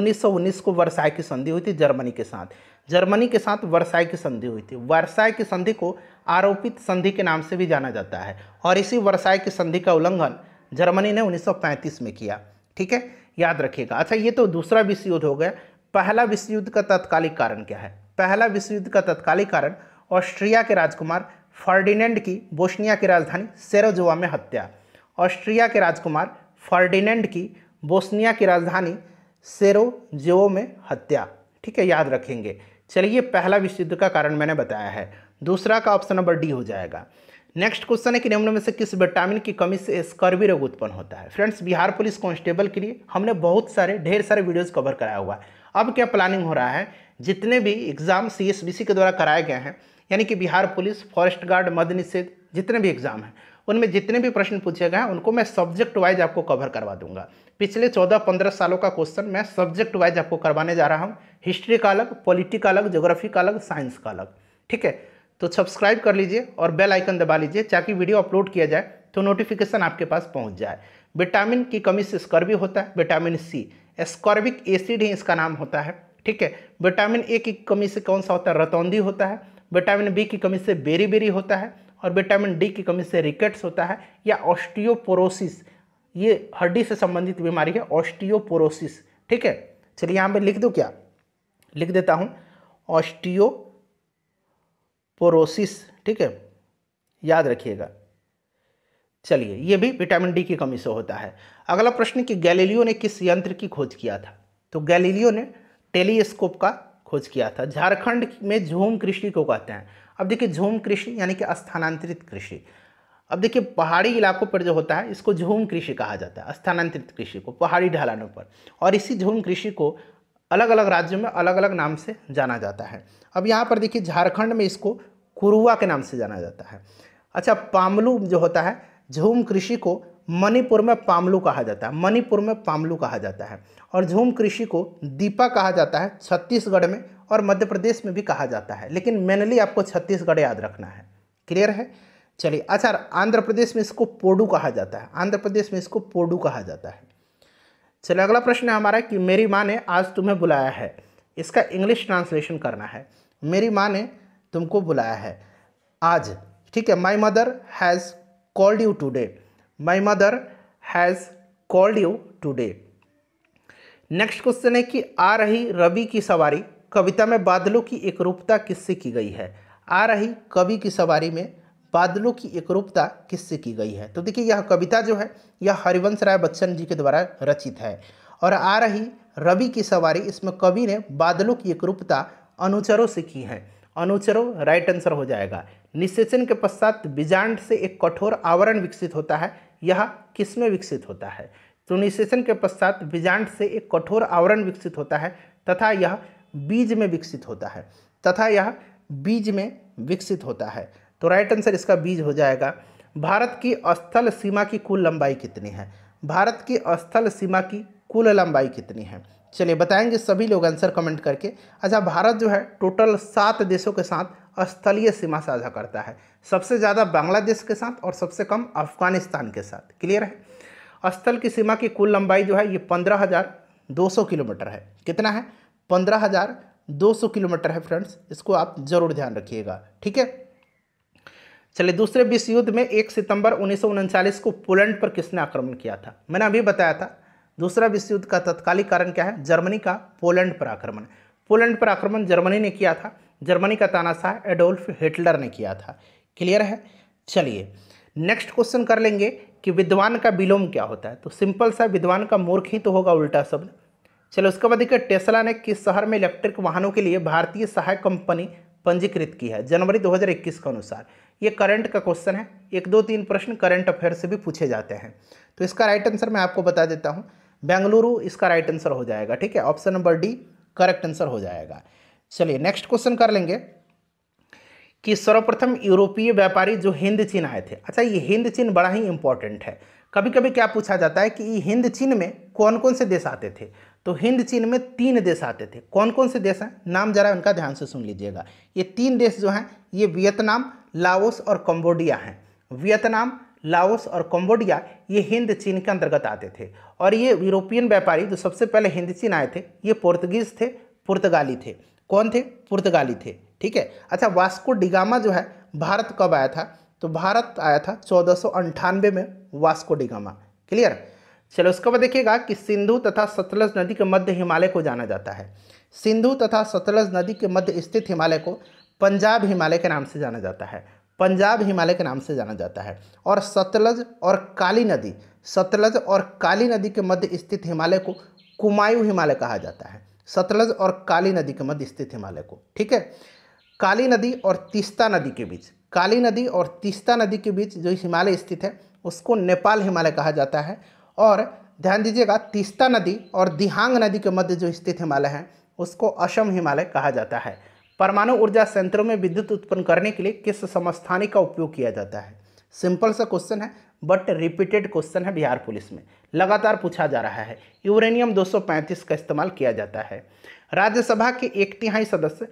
1919 को वर्साई की संधि हुई थी जर्मनी के साथ जर्मनी के साथ वर्साई की संधि हुई थी वर्साई की संधि को आरोपित संधि के नाम से भी जाना जाता है और इसी वर्षाय की संधि का उल्लंघन जर्मनी ने 1935 में किया ठीक है याद रखिएगा अच्छा ये तो दूसरा विश्व युद्ध हो गया पहला विश्व युद्ध का तत्कालिक कारण क्या है पहला विश्व युद्ध का तत्कालिक कारण ऑस्ट्रिया के राजकुमार फर्डिनेंड की बोस्निया की राजधानी सेरोजोवा में हत्या ऑस्ट्रिया के राजकुमार फर्डिनेंड की बोस्निया की राजधानी सेरोजोवो में हत्या ठीक है याद रखेंगे चलिए पहला विश्व युद्ध का कारण मैंने बताया है दूसरा का ऑप्शन नंबर डी हो जाएगा नेक्स्ट क्वेश्चन है कि निम्न में से किस विटामिन की कमी से स्कर्वी रोग उत्पन्न होता है फ्रेंड्स बिहार पुलिस कांस्टेबल के लिए हमने बहुत सारे ढेर सारे वीडियोस कवर कराया हुआ है अब क्या प्लानिंग हो रहा है जितने भी एग्ज़ाम सी के द्वारा कराए गए हैं यानी कि बिहार पुलिस फॉरेस्ट गार्ड मद निषेध जितने भी एग्ज़ाम हैं उनमें जितने भी प्रश्न पूछे गए हैं उनको मैं सब्जेक्ट वाइज आपको कवर करवा दूंगा पिछले चौदह पंद्रह सालों का क्वेश्चन मैं सब्जेक्ट वाइज आपको करवाने जा रहा हूँ हिस्ट्री का अलग पॉलिटी का अलग ज्योग्राफी का अलग साइंस का अलग ठीक है तो सब्सक्राइब कर लीजिए और बेल आइकन दबा लीजिए ताकि वीडियो अपलोड किया जाए तो नोटिफिकेशन आपके पास पहुंच जाए विटामिन की कमी से स्कर्वी होता है विटामिन सी स्कॉर्बिक एसिड ही इसका नाम होता है ठीक है विटामिन ए की कमी से कौन सा होता है रतौंदी होता है विटामिन बी की कमी से बेरी बेरी होता है और विटामिन डी की कमी से रिकेट्स होता है या ऑस्टियोपोरोसिस ये हड्डी से संबंधित बीमारी है ऑस्टियोपोरोसिस ठीक है चलिए यहाँ पर लिख दो क्या लिख देता हूँ ऑस्टियो पोरोसिस ठीक है याद रखिएगा चलिए ये भी विटामिन डी की कमी से होता है अगला प्रश्न कि गैलीलियो ने किस यंत्र की खोज किया था तो गैलीलियो ने टेलीस्कोप का खोज किया था झारखंड में झूम कृषि को कहते हैं अब देखिए झूम कृषि यानी कि स्थानांतरित कृषि अब देखिए पहाड़ी इलाकों पर जो होता है इसको झूम कृषि कहा जाता है स्थानांतरित कृषि को पहाड़ी ढलानों पर और इसी झूम कृषि को अलग अलग राज्यों में अलग अलग नाम से जाना जाता है अब यहाँ पर देखिए झारखंड में इसको कुरुआ के नाम से जाना जाता है अच्छा पामलू जो होता है झूम कृषि को मणिपुर में पामलू कहा जाता है मणिपुर में पामलू कहा जाता है और झूम कृषि को दीपा कहा जाता है छत्तीसगढ़ में और मध्य प्रदेश में भी कहा जाता है लेकिन मेनली आपको छत्तीसगढ़ याद रखना है क्लियर है चलिए अच्छा आंध्र प्रदेश में इसको पोडू कहा जाता है आंध्र प्रदेश में इसको पोडू कहा जाता है चलिए अगला प्रश्न है हमारा कि मेरी माँ ने आज तुम्हें बुलाया है इसका इंग्लिश ट्रांसलेशन करना है मेरी माँ ने तुमको बुलाया है आज ठीक है my mother has called you today my mother has called you today next question है कि आ रही रवि की सवारी कविता में बादलों की एकरूपता किससे की गई है आ रही कवि की सवारी में बादलों की एकरूपता किससे की गई है तो देखिए यह कविता जो है यह हरिवंश राय बच्चन जी के द्वारा रचित है और आ रही रवि की सवारी इसमें कवि ने बादलों की एकरूपता अनुचरों से की है अनुचरों राइट आंसर हो जाएगा निषेचन के पश्चात बीजांड से एक कठोर आवरण विकसित होता है यह किसमें विकसित होता है तो निषेचन के पश्चात बीजांड से एक कठोर आवरण विकसित होता है तथा यह बीज में विकसित होता है तथा यह बीज में विकसित होता है तो राइट आंसर इसका बीज हो जाएगा भारत की स्थल सीमा की कुल लंबाई कितनी है भारत की स्थल सीमा की कुल लंबाई कितनी है चलिए बताएंगे सभी लोग आंसर कमेंट करके अच्छा भारत जो है टोटल सात देशों के साथ स्थलीय सीमा साझा करता है सबसे ज़्यादा बांग्लादेश के साथ और सबसे कम अफगानिस्तान के साथ क्लियर है स्थल की सीमा की कुल लंबाई जो है ये पंद्रह हज़ार दो सौ किलोमीटर है कितना है पंद्रह हज़ार दो सौ किलोमीटर है फ्रेंड्स इसको आप ज़रूर ध्यान रखिएगा ठीक है चलिए दूसरे विश्व युद्ध में एक सितंबर उन्नीस को पोलैंड पर किसने आक्रमण किया था मैंने अभी बताया था दूसरा विश्व युद्ध का तत्कालिक कारण क्या है जर्मनी का पोलैंड पर आक्रमण पोलैंड पर आक्रमण जर्मनी ने किया था जर्मनी का तानाशाह एडोल्फ हिटलर ने किया था क्लियर है चलिए नेक्स्ट क्वेश्चन कर लेंगे कि विद्वान का विलोम क्या होता है तो सिंपल सा विद्वान का मूर्ख ही तो होगा उल्टा शब्द चलो उसके बाद देखिए टेस्ला ने किस शहर में इलेक्ट्रिक वाहनों के लिए भारतीय सहायक कंपनी पंजीकृत की है जनवरी 2021 के अनुसार ये करंट का क्वेश्चन है एक दो तीन प्रश्न करंट अफेयर से भी पूछे जाते हैं तो इसका राइट आंसर मैं आपको बता देता हूँ बेंगलुरु इसका राइट आंसर हो जाएगा ठीक है option number D correct answer हो जाएगा चलिए नेक्स्ट क्वेश्चन कर लेंगे कि सर्वप्रथम यूरोपीय व्यापारी जो हिंद चीन आए थे अच्छा ये हिंद चीन बड़ा ही इंपॉर्टेंट है कभी कभी क्या पूछा जाता है कि हिंद चीन में कौन कौन से देश आते थे तो हिंद चीन में तीन देश आते थे कौन कौन से देश हैं नाम जरा उनका ध्यान से सुन लीजिएगा ये तीन देश जो हैं ये वियतनाम लाओस और कम्बोडिया हैं वियतनाम लाओस और कम्बोडिया ये हिंद चीन के अंतर्गत आते थे और ये यूरोपियन व्यापारी जो सबसे पहले हिंद चीन आए थे ये पुर्तगीज थे पुर्तगाली थे कौन थे पुर्तगाली थे ठीक है अच्छा वास्को डिगामा जो है भारत कब आया था तो भारत आया था चौदह में वास्को डिगामा क्लियर चलो उसके बाद देखिएगा कि सिंधु तथा सतलज नदी के मध्य हिमालय को जाना जाता है सिंधु तथा सतलज नदी के मध्य स्थित हिमालय को पंजाब हिमालय के नाम से जाना जाता है पंजाब हिमालय के नाम से जाना जाता है और सतलज और काली नदी सतलज और काली नदी के मध्य स्थित हिमालय को कुमायूं हिमालय कहा जाता है सतलज और काली नदी के मध्य स्थित हिमालय को ठीक है काली नदी और तीस्ता नदी के बीच काली नदी और तीस्ता नदी के बीच जो हिमालय स्थित है उसको नेपाल हिमालय कहा जाता है और ध्यान दीजिएगा तीस्ता नदी और दिहांग नदी के मध्य जो स्थित हिमालय है उसको असम हिमालय कहा जाता है परमाणु ऊर्जा संयंत्रों में विद्युत उत्पन्न करने के लिए किस समस्थानी का उपयोग किया जाता है सिंपल सा क्वेश्चन है बट रिपीटेड क्वेश्चन है बिहार पुलिस में लगातार पूछा जा रहा है यूरेनियम 235 का इस्तेमाल किया जाता है राज्यसभा के एक तिहाई सदस्य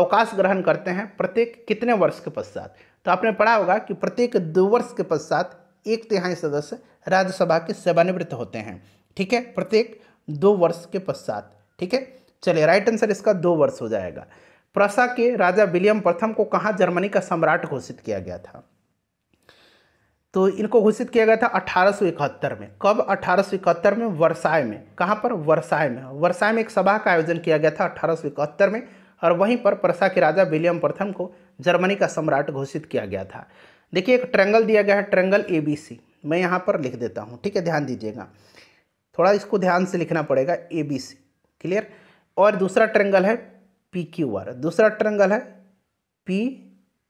अवकाश ग्रहण करते हैं प्रत्येक कितने वर्ष के पश्चात तो आपने पढ़ा होगा कि प्रत्येक दो वर्ष के पश्चात एक तिहाई सदस्य राज्यसभा के सेवानिवृत्त होते हैं ठीक है प्रत्येक दो वर्ष के पश्चात ठीक है चलिए राइट आंसर इसका दो वर्ष हो जाएगा प्रसा के राजा विलियम प्रथम को कहाँ जर्मनी का सम्राट घोषित किया गया था तो इनको घोषित किया गया था अठारह में कब अठारह में वर्षाए में कहाँ पर वर्षाए में वर्षाए में एक सभा का आयोजन किया गया था अठारह में और वहीं पर प्रसा के राजा विलियम प्रथम को जर्मनी का सम्राट घोषित किया गया था देखिए एक ट्रेंगल दिया गया है ट्रेंगल ए बी सी मैं यहाँ पर लिख देता हूँ ठीक है ध्यान दीजिएगा थोड़ा इसको ध्यान से लिखना पड़ेगा ए बी सी क्लियर और दूसरा ट्रेंगल है पी क्यू आर दूसरा ट्रंगल है पी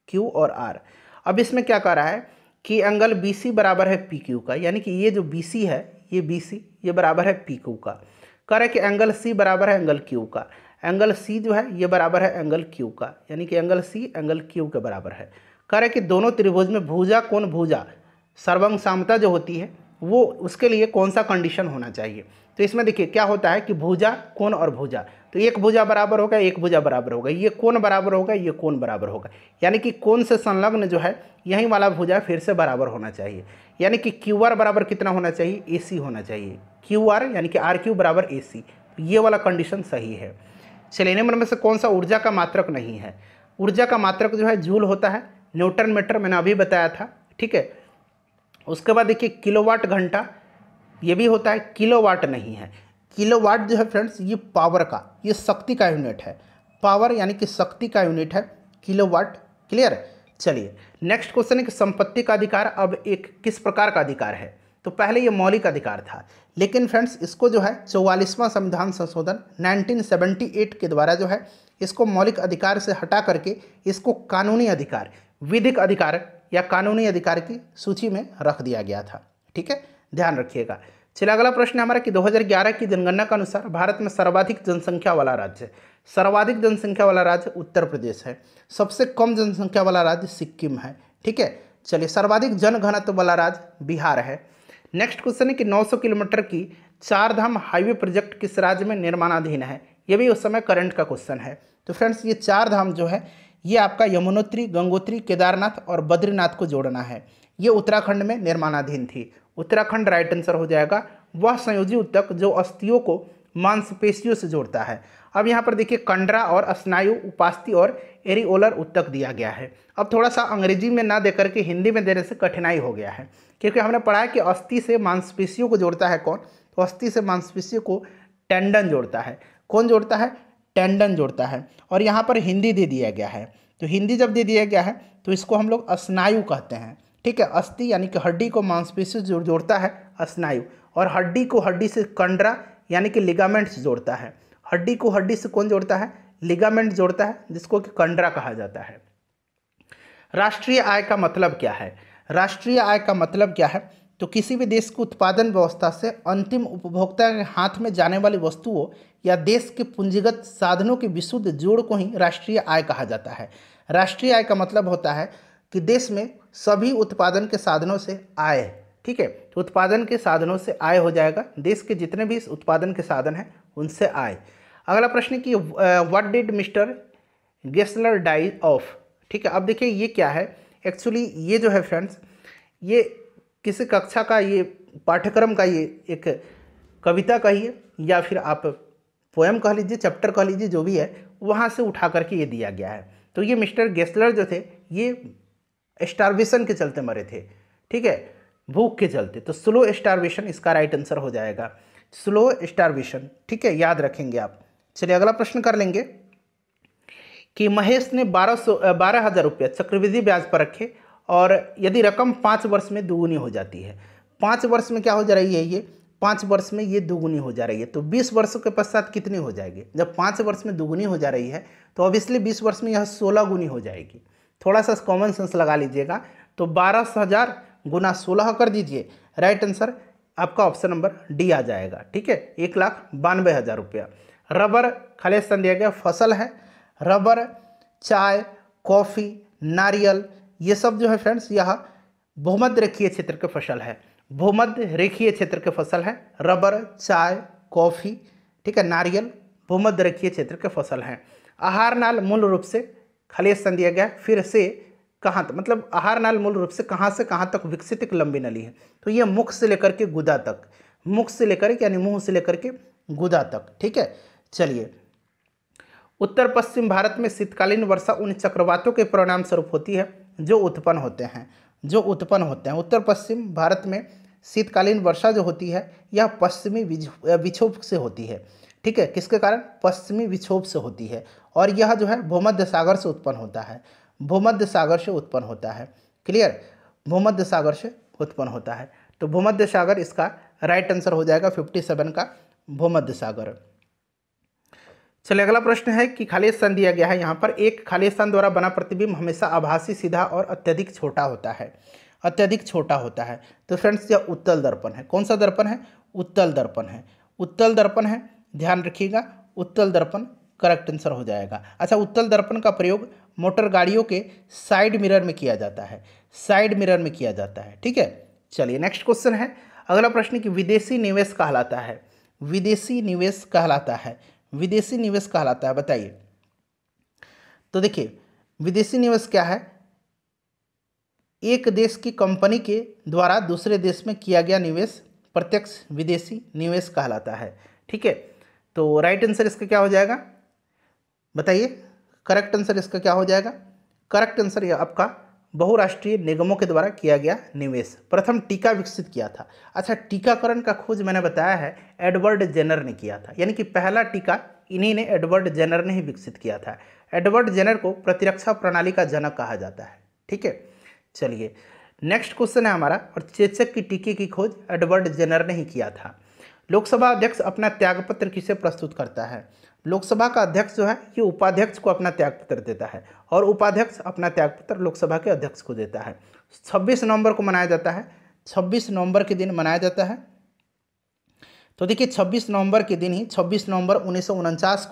क्यू और आर अब इसमें क्या कह रहा है कि एंगल बी सी बराबर है पी क्यू का यानी कि ये जो बी सी है ये बी सी ये बराबर है पी क्यू का कह रहा है कि एंगल सी बराबर है एंगल क्यू का एंगल सी जो है ये बराबर है एंगल क्यू का यानी कि एंगल सी एंगल क्यू के बराबर है कह रहा है कि दोनों त्रिभुज में भुजा कौन भुजा सर्वंग सामता जो होती है वो उसके लिए कौन सा कंडीशन होना चाहिए तो इसमें देखिए क्या होता है कि भुजा कौन और भुजा तो एक भुजा बराबर होगा एक भुजा बराबर होगा ये कौन बराबर होगा ये कौन बराबर होगा यानी कि कौन से संलग्न जो है यहीं वाला भुजा फिर से बराबर होना चाहिए यानी कि क्यू आर बराबर कितना होना चाहिए ए सी होना चाहिए क्यू आर यानी कि आर क्यू बराबर ए सी ये वाला कंडीशन सही है सेलेनियम में मतलब से कौन सा ऊर्जा का मात्रक नहीं है ऊर्जा का मात्रक जो है जूल होता है न्यूटन मीटर मैंने अभी बताया था ठीक है उसके बाद देखिए किलोवाट घंटा ये भी होता है किलोवाट नहीं है किलोवाट जो है फ्रेंड्स ये पावर का ये शक्ति का यूनिट है पावर यानी कि शक्ति का यूनिट है किलोवाट क्लियर चलिए नेक्स्ट क्वेश्चन है कि संपत्ति का अधिकार अब एक किस प्रकार का अधिकार है तो पहले ये मौलिक अधिकार था लेकिन फ्रेंड्स इसको जो है चौवालीसवां संविधान संशोधन 1978 के द्वारा जो है इसको मौलिक अधिकार से हटा करके इसको कानूनी अधिकार विधिक अधिकार या कानूनी अधिकार की सूची में रख दिया गया था ठीक है ध्यान रखिएगा चलिए अगला प्रश्न हमारा कि 2011 की जनगणना के अनुसार भारत में सर्वाधिक जनसंख्या वाला राज्य है सर्वाधिक जनसंख्या वाला राज्य उत्तर प्रदेश है सबसे कम जनसंख्या वाला राज्य सिक्किम है ठीक है चलिए सर्वाधिक जनघनत्व वाला राज्य बिहार है नेक्स्ट क्वेश्चन है कि 900 किलोमीटर की चार धाम हाईवे प्रोजेक्ट किस राज्य में निर्माणाधीन है ये भी उस समय करंट का क्वेश्चन है तो फ्रेंड्स ये चार धाम जो है ये आपका यमुनोत्री गंगोत्री केदारनाथ और बद्रीनाथ को जोड़ना है ये उत्तराखंड में निर्माणाधीन थी उत्तराखंड राइट आंसर हो जाएगा वह संयोजी उत्तक जो अस्थियों को मांसपेशियों से जोड़ता है अब यहाँ पर देखिए कंडरा और स्नायु उपास्थि और एरिओलर उत्तक दिया गया है अब थोड़ा सा अंग्रेजी में ना देकर के हिंदी में देने से कठिनाई हो गया है क्योंकि हमने पढ़ा है कि अस्थि से मांसपेशियों को जोड़ता है कौन तो अस्थि से मांसपेशियों को टेंडन जोड़ता है कौन जोड़ता है टेंडन जोड़ता है और यहाँ पर हिंदी दे दिया गया है तो हिंदी जब दे दिया गया है तो इसको हम लोग स्नायु कहते हैं ठीक है अस्थि यानी कि हड्डी को मांसपेशी से जोड़ता है स्नायु और हड्डी को हड्डी से कंडरा यानी कि लिगामेंट जोड़ता है हड्डी को हड्डी से कौन जोड़ता है लिगामेंट जोड़ता है जिसको कि कंडरा कहा जाता है राष्ट्रीय आय का मतलब क्या है राष्ट्रीय आय का मतलब क्या है तो किसी भी देश की उत्पादन व्यवस्था से अंतिम उपभोक्ता के हाथ में जाने वाली वस्तुओं या देश के पूंजीगत साधनों के विशुद्ध जोड़ को ही राष्ट्रीय आय कहा जाता है राष्ट्रीय आय का मतलब होता है कि देश में सभी उत्पादन के साधनों से आय ठीक है तो उत्पादन के साधनों से आय हो जाएगा देश के जितने भी इस उत्पादन के साधन हैं उनसे आय अगला प्रश्न कि what did mister Gessler die of ठीक है अब देखिए ये क्या है एक्चुअली ये जो है फ्रेंड्स ये किसी कक्षा का ये पाठ्यक्रम का ये एक कविता कहिए या फिर आप पोएम कह लीजिए चैप्टर कह लीजिए जो भी है वहाँ से उठा करके ये दिया गया है तो ये मिस्टर गेस्लर जो थे ये स्टारवेशन के चलते मरे थे ठीक है भूख के चलते तो स्लो स्टारवेशन इसका राइट आंसर हो जाएगा स्लो स्टारवेशन ठीक है याद रखेंगे आप चलिए अगला प्रश्न कर लेंगे कि महेश ने बारह सौ बारह हज़ार रुपये चक्रवृद्धि ब्याज पर रखे और यदि रकम पाँच वर्ष में दोगुनी हो जाती है पाँच वर्ष में क्या हो जा रही है ये पाँच वर्ष में ये दोगुनी हो जा रही है तो बीस वर्षों के पश्चात कितनी हो जाएगी जब पाँच वर्ष में दोगुनी हो जा रही है तो ऑब्वियसली बीस वर्ष में यह सोलह गुनी हो जाएगी थोड़ा सा कॉमन सेंस लगा लीजिएगा तो बारह हज़ार गुना सोलह कर दीजिए राइट आंसर आपका ऑप्शन नंबर डी आ जाएगा ठीक है एक लाख बानवे हज़ार रुपया रबर खाली स्थान दिया गया फसल है रबर चाय कॉफ़ी नारियल ये सब जो है फ्रेंड्स यह भूमध्य रेखीय क्षेत्र के फसल है भूमध्य रेखीय क्षेत्र के फसल है रबर चाय कॉफ़ी ठीक है नारियल भूमध्य रेखीय क्षेत्र के फसल हैं आहार नाल मूल रूप से खाली स्थान दिया गया फिर से कहाँ तक मतलब आहार नाल मूल रूप से कहाँ से कहाँ तक विकसित एक लंबी नली है तो ये मुख से लेकर के गुदा तक मुख से लेकर यानी मुंह से लेकर के गुदा तक ठीक है चलिए उत्तर पश्चिम भारत में शीतकालीन वर्षा उन चक्रवातों के परिणाम स्वरूप होती है जो उत्पन्न होते हैं जो उत्पन्न होते हैं उत्तर पश्चिम भारत में शीतकालीन वर्षा जो होती है यह पश्चिमी विक्षोभ से होती है ठीक है किसके कारण पश्चिमी विक्षोभ से होती है और यह जो है भूमध्य सागर से उत्पन्न होता है भूमध्य सागर से उत्पन्न होता है क्लियर भूमध्य सागर से उत्पन्न होता है तो भूमध्य सागर इसका राइट आंसर हो जाएगा फिफ्टी सेवन का भूमध्य सागर चलिए अगला प्रश्न है कि खाली स्थान दिया गया है यहाँ पर एक खाली स्थान द्वारा बना प्रतिबिंब हमेशा आभासी सीधा और अत्यधिक छोटा होता है अत्यधिक छोटा होता है तो फ्रेंड्स यह उत्तल दर्पण है कौन सा दर्पण है उत्तल दर्पण है उत्तल दर्पण है ध्यान रखिएगा उत्तल दर्पण करेक्ट आंसर हो जाएगा अच्छा उत्तल दर्पण का प्रयोग मोटर गाड़ियों के साइड मिरर में किया जाता है साइड मिरर में किया जाता है ठीक है चलिए नेक्स्ट क्वेश्चन है अगला प्रश्न कि विदेशी निवेश कहलाता है विदेशी निवेश कहलाता है विदेशी निवेश कहलाता है बताइए तो देखिए विदेशी निवेश क्या है एक देश की कंपनी के द्वारा दूसरे देश में किया गया निवेश प्रत्यक्ष विदेशी निवेश कहलाता है ठीक है तो राइट आंसर इसका क्या हो जाएगा बताइए करेक्ट आंसर इसका क्या हो जाएगा करेक्ट आंसर यह आपका बहुराष्ट्रीय निगमों के द्वारा किया गया निवेश प्रथम टीका विकसित किया था अच्छा टीकाकरण का खोज मैंने बताया है एडवर्ड जेनर ने किया था यानी कि पहला टीका इन्हीं ने एडवर्ड जेनर ने ही विकसित किया था एडवर्ड जेनर को प्रतिरक्षा प्रणाली का जनक कहा जाता है ठीक है चलिए नेक्स्ट क्वेश्चन है हमारा और चेचक की टीके की खोज एडवर्ड जेनर ने ही किया था लोकसभा अध्यक्ष अपना त्यागपत्र किसे प्रस्तुत करता है लोकसभा का अध्यक्ष जो है ये उपाध्यक्ष को अपना त्यागपत्र देता है और उपाध्यक्ष अपना त्यागपत्र लोकसभा के अध्यक्ष को देता है 26 नवंबर को मनाया जाता है 26 नवंबर के दिन मनाया जाता है तो देखिए 26 नवंबर के दिन ही 26 नवंबर उन्नीस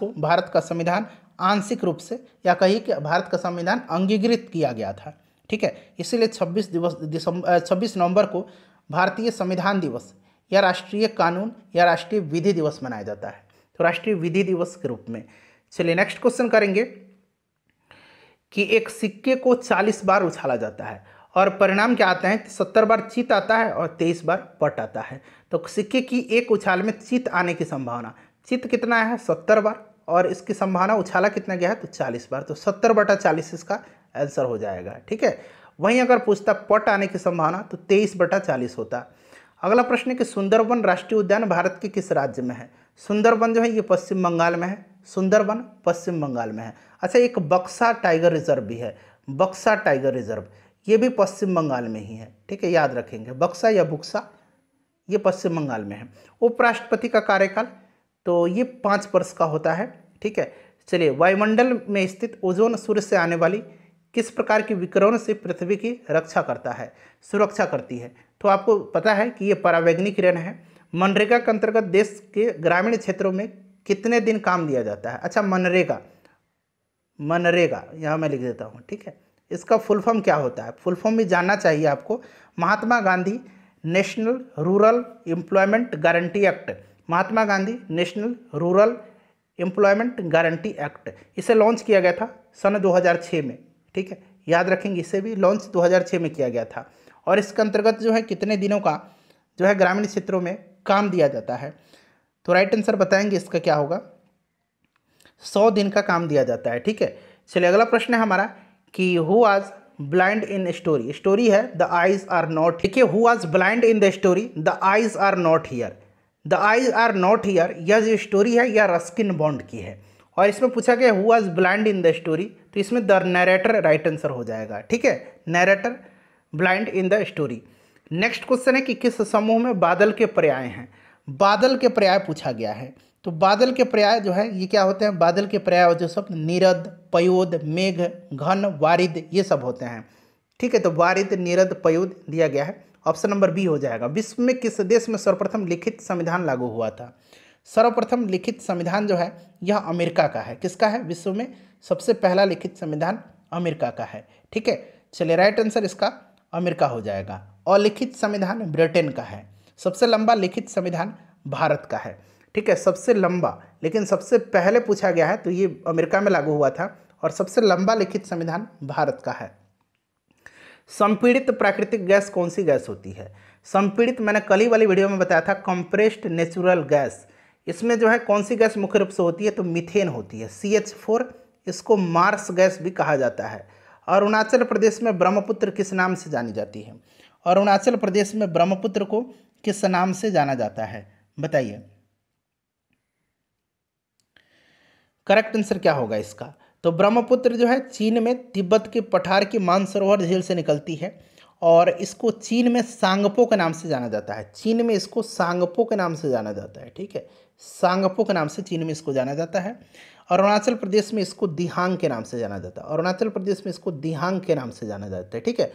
को भारत का संविधान आंशिक रूप से या कहिए कि भारत का संविधान अंगीकृत किया गया था ठीक है इसीलिए छब्बीस दिवस दिसंबर छब्बीस नवंबर को भारतीय संविधान दिवस या राष्ट्रीय कानून या राष्ट्रीय विधि दिवस मनाया जाता है तो राष्ट्रीय विधि दिवस के रूप में चलिए नेक्स्ट क्वेश्चन करेंगे कि एक सिक्के को चालीस बार उछाला जाता है और परिणाम क्या आता है सत्तर बार चित आता है और तेईस बार पट आता है तो सिक्के की एक उछाल में चित आने की संभावना चित कितना है सत्तर बार और इसकी संभावना उछाला कितना गया है तो चालीस बार तो सत्तर बटा चालीस इसका आंसर हो जाएगा ठीक है वहीं अगर पूछता पट आने की संभावना तो तेईस बटा चालीस होता है अगला प्रश्न है कि सुंदरबन राष्ट्रीय उद्यान भारत के किस राज्य में है सुंदरबन जो है ये पश्चिम बंगाल में है सुंदरबन पश्चिम बंगाल में है अच्छा एक बक्सा टाइगर रिजर्व भी है बक्सा टाइगर रिजर्व ये भी पश्चिम बंगाल में ही है ठीक है याद रखेंगे बक्सा या बुक्सा ये पश्चिम बंगाल में है उपराष्ट्रपति का कार्यकाल तो ये पाँच वर्ष का होता है ठीक है चलिए वायुमंडल में स्थित ओजोन सूर्य से आने वाली किस प्रकार की विकिरण से पृथ्वी की रक्षा करता है सुरक्षा करती है तो आपको पता है कि ये परावैग्निक किरण है मनरेगा के अंतर्गत देश के ग्रामीण क्षेत्रों में कितने दिन काम दिया जाता है अच्छा मनरेगा मनरेगा यहाँ मैं लिख देता हूँ ठीक है इसका फुल फॉर्म क्या होता है फुल फॉर्म भी जानना चाहिए आपको Mahatma Gandhi National Rural Employment Guarantee Act Mahatma Gandhi National Rural Employment Guarantee Act इसे लॉन्च किया गया था सन 2006 में ठीक है याद रखेंगे इसे भी लॉन्च 2006 में किया गया था और इसके अंतर्गत जो है कितने दिनों का जो है ग्रामीण क्षेत्रों में काम दिया जाता है तो राइट आंसर बताएंगे इसका क्या होगा सौ दिन का काम दिया जाता है ठीक है चलिए अगला प्रश्न है हमारा कि who was blind in story story है द आइज आर नॉट ठीक है who was blind in the story the eyes are not here the eyes are not here यह जो स्टोरी है यह रस्किन बॉन्ड की है और इसमें पूछा गया who was blind in the story तो इसमें द नरेटर राइट आंसर हो जाएगा ठीक है narrator blind in the story next question है कि किस समूह में बादल के पर्याय हैं बादल के पर्याय पूछा गया है तो बादल के पर्याय जो है ये क्या होते हैं बादल के पर्याय जो सब निरद पयोद मेघ घन वारिद ये सब होते हैं ठीक है तो वारिद निरद पयोद दिया गया है ऑप्शन नंबर बी हो जाएगा विश्व में किस देश में सर्वप्रथम लिखित संविधान लागू हुआ था सर्वप्रथम लिखित संविधान जो है यह अमेरिका का है किसका है विश्व में सबसे पहला लिखित संविधान अमेरिका का है ठीक है चलिए राइट आंसर इसका अमेरिका हो जाएगा अलिखित संविधान ब्रिटेन का है सबसे लंबा लिखित संविधान भारत का है ठीक है सबसे लंबा लेकिन सबसे पहले पूछा गया है तो ये अमेरिका में लागू हुआ था और सबसे लंबा लिखित संविधान भारत का है संपीड़ित प्राकृतिक गैस कौन सी गैस होती है संपीड़ित मैंने कल ही वाली वीडियो में बताया था कंप्रेस्ड नेचुरल गैस इसमें जो है कौन सी गैस मुख्य रूप से होती है तो मिथेन होती है सी एच फोर इसको मार्स गैस भी कहा जाता है अरुणाचल प्रदेश में ब्रह्मपुत्र किस नाम से जानी जाती है अरुणाचल प्रदेश में ब्रह्मपुत्र को किस नाम से जाना जाता है बताइए करेक्ट आंसर क्या होगा इसका तो ब्रह्मपुत्र जो है चीन में तिब्बत के पठार की मानसरोवर झील से निकलती है और इसको चीन में सांगपो के नाम से जाना जाता है चीन में इसको सांगपो के नाम से जाना जाता है ठीक है सांगपो के नाम से चीन में इसको जाना जाता है अरुणाचल प्रदेश में इसको दिहांग के नाम से जाना जाता है अरुणाचल प्रदेश में इसको दिहांग के नाम से जाना जाता है ठीक है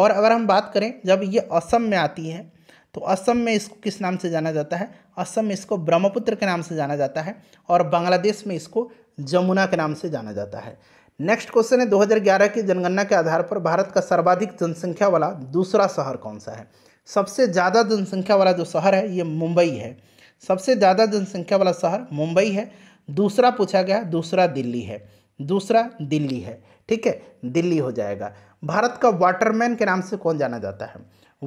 और अगर हम बात करें जब ये असम में आती है तो असम में इसको किस नाम से जाना जाता है असम में इसको ब्रह्मपुत्र के नाम से जाना जाता है और बांग्लादेश में इसको जमुना के नाम से जाना जाता है नेक्स्ट क्वेश्चन है 2011 की जनगणना के आधार पर भारत का सर्वाधिक जनसंख्या वाला दूसरा शहर कौन सा है सबसे ज़्यादा जनसंख्या वाला जो शहर है ये मुंबई है सबसे ज़्यादा जनसंख्या वाला शहर मुंबई है दूसरा पूछा गया दूसरा दिल्ली है दूसरा दिल्ली है ठीक है दिल्ली हो जाएगा भारत का वाटरमैन के नाम से कौन जाना जाता है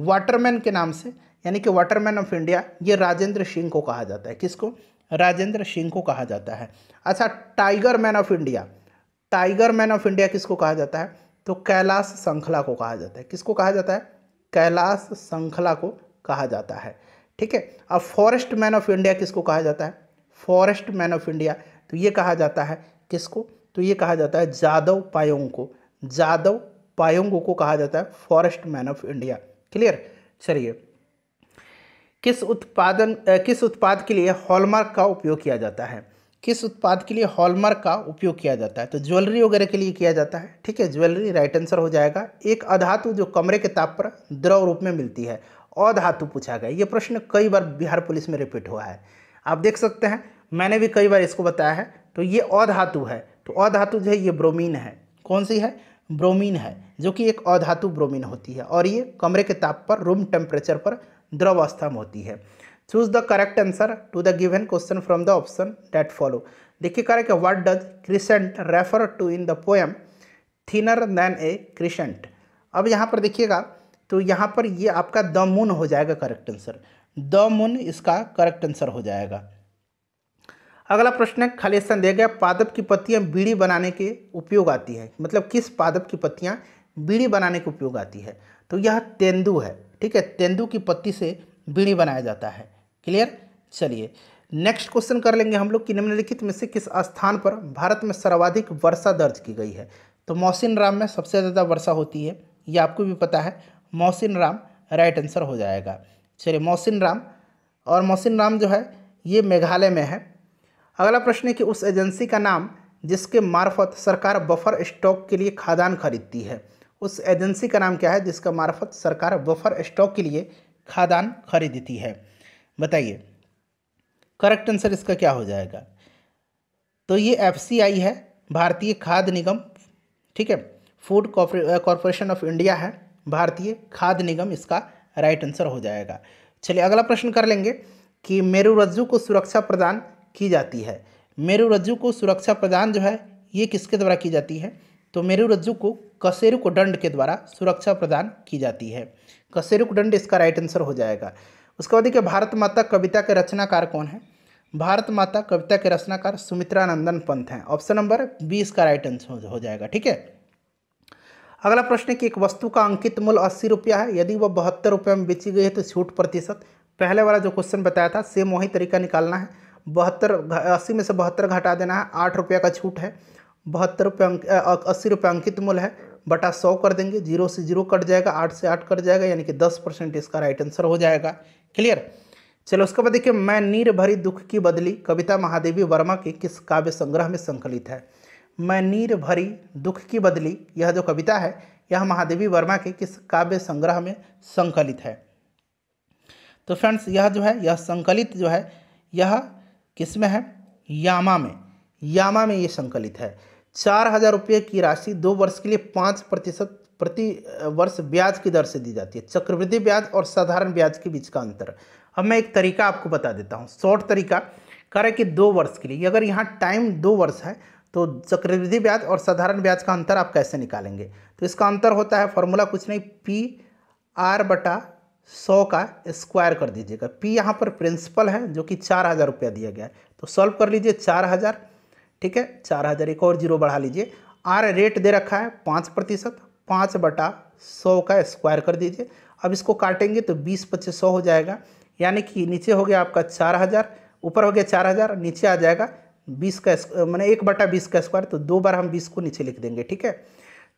वाटरमैन के नाम से यानी कि वाटरमैन ऑफ इंडिया ये राजेंद्र सिंह को कहा जाता है किसको राजेंद्र सिंह को कहा जाता है अच्छा tiger man of India tiger man of India किसको कहा जाता है तो कैलाश संखला को कहा जाता है किसको कहा जाता है कैलाश संखला को कहा जाता है ठीक है अब फॉरेस्ट मैन ऑफ इंडिया किसको कहा जाता है फॉरेस्ट मैन ऑफ इंडिया तो ये कहा जाता है किसको तो ये कहा जाता है जादव पायोंग को जादव पायोंगो को कहा जाता है forest man of India clear चलिए किस उत्पादन किस उत्पाद के लिए हॉलमार्क का उपयोग किया जाता है किस उत्पाद के लिए हॉलमार्क का उपयोग किया जाता है तो ज्वेलरी वगैरह के लिए किया जाता है ठीक है ज्वेलरी राइट आंसर हो जाएगा एक अधातु जो कमरे के ताप पर द्रव रूप में मिलती है अधातु पूछा गया ये प्रश्न कई बार बिहार पुलिस में रिपीट हुआ है आप देख सकते हैं मैंने भी कई बार इसको बताया है तो ये अधातु है तो अधातु जो है ये ब्रोमीन है कौन सी है ब्रोमीन है जो कि एक अधातु ब्रोमीन होती है और ये कमरे के ताप पर रूम टेम्परेचर पर द्रव अवस्था में होती है choose the correct answer to the given question from the option that follow देखिए करेक्ट कि what does crescent refer to in the poem thinner than a crescent अब यहाँ पर देखिएगा तो यहाँ पर ये आपका द मून हो जाएगा करेक्ट आंसर द मून इसका करेक्ट आंसर हो जाएगा अगला प्रश्न है खाली स्थान दिया गया पादप की पत्तियां बीड़ी बनाने के उपयोग आती हैं मतलब किस पादप की पत्तियां बीड़ी बनाने के उपयोग आती है तो यह तेंदु है ठीक है तेंदु की पत्ती से बीड़ी बनाया जाता है क्लियर चलिए नेक्स्ट क्वेश्चन कर लेंगे हम लोग कि निम्नलिखित में से किस स्थान पर भारत में सर्वाधिक वर्षा दर्ज की गई है तो मौसिन राम में सबसे ज़्यादा वर्षा होती है ये आपको भी पता है मौसिन राम राइट आंसर हो जाएगा चलिए मोहसिन राम और मोहसिन राम जो है ये मेघालय में है अगला प्रश्न है कि उस एजेंसी का नाम जिसके मार्फत सरकार बफर स्टॉक के लिए खादान खरीदती है उस एजेंसी का नाम क्या है जिसका मार्फत सरकार बफर स्टॉक के लिए खादान खरीदती है बताइए करेक्ट आंसर इसका क्या हो जाएगा तो ये एफ है भारतीय खाद्य निगम ठीक है फूड कॉरपोरेशन ऑफ इंडिया है भारतीय खाद्य निगम इसका राइट आंसर हो जाएगा चलिए अगला प्रश्न कर लेंगे कि मेरु रज्जु को सुरक्षा प्रदान की जाती है मेरु रज्जु को सुरक्षा प्रदान जो है ये किसके द्वारा की जाती है तो मेरु रज्जु को कसेरुक दंड के द्वारा सुरक्षा प्रदान की जाती है कसेरुक दंड इसका राइट आंसर हो जाएगा उसके बाद देखिए भारत माता कविता के रचनाकार कौन है भारत माता कविता के रचनाकार सुमित्रा नंदन पंत हैं ऑप्शन नंबर बी इसका राइट आंसर हो जाएगा ठीक है अगला प्रश्न है कि एक वस्तु का अंकित मूल्य अस्सी रुपया है यदि वह बहत्तर रुपये में बेची गई है तो छूट प्रतिशत पहले वाला जो क्वेश्चन बताया था सेम वही तरीका निकालना है बहत्तर अस्सी में से बहत्तर घटा देना है आठ रुपये का छूट है बहत्तर रुपये अस्सी रुपये अंकित मूल्य है बटा सौ कर देंगे जीरो से जीरो कट जाएगा आठ से आठ कट जाएगा यानी कि दस परसेंट इसका राइट आंसर हो जाएगा क्लियर चलो उसके बाद देखिए मैं नीर भरी दुख की बदली कविता महादेवी वर्मा के किस काव्य संग्रह में संकलित है मैं नीर भरी दुख की बदली यह जो कविता है यह महादेवी वर्मा के किस काव्य संग्रह में संकलित है तो फ्रेंड्स यह जो है यह संकलित जो है यह किस में है यामा में यामा में ये संकलित है चार हज़ार रुपये की राशि दो वर्ष के लिए पाँच प्रतिशत प्रति वर्ष ब्याज की दर से दी जाती है चक्रवृद्धि ब्याज और साधारण ब्याज के बीच का अंतर अब मैं एक तरीका आपको बता देता हूँ शॉर्ट तरीका करें कि दो वर्ष के लिए अगर यहाँ टाइम दो वर्ष है तो चक्रवृद्धि ब्याज और साधारण ब्याज का अंतर आप कैसे निकालेंगे तो इसका अंतर होता है फॉर्मूला कुछ नहीं पी आर बटा सौ का स्क्वायर कर दीजिएगा पी यहाँ पर प्रिंसिपल है जो कि चार हज़ार रुपया दिया गया है तो सॉल्व कर लीजिए चार हज़ार ठीक है चार हज़ार एक और जीरो बढ़ा लीजिए आर रेट दे रखा है पाँच प्रतिशत पाँच बटा सौ का स्क्वायर कर दीजिए अब इसको काटेंगे तो बीस पच्चीस सौ हो जाएगा यानी कि नीचे हो गया आपका चार हज़ार ऊपर हो गया चार हज़ार नीचे आ जाएगा बीस का मैंने एक बटा बीस का स्क्वायर तो दो बार हम बीस को नीचे लिख देंगे ठीक है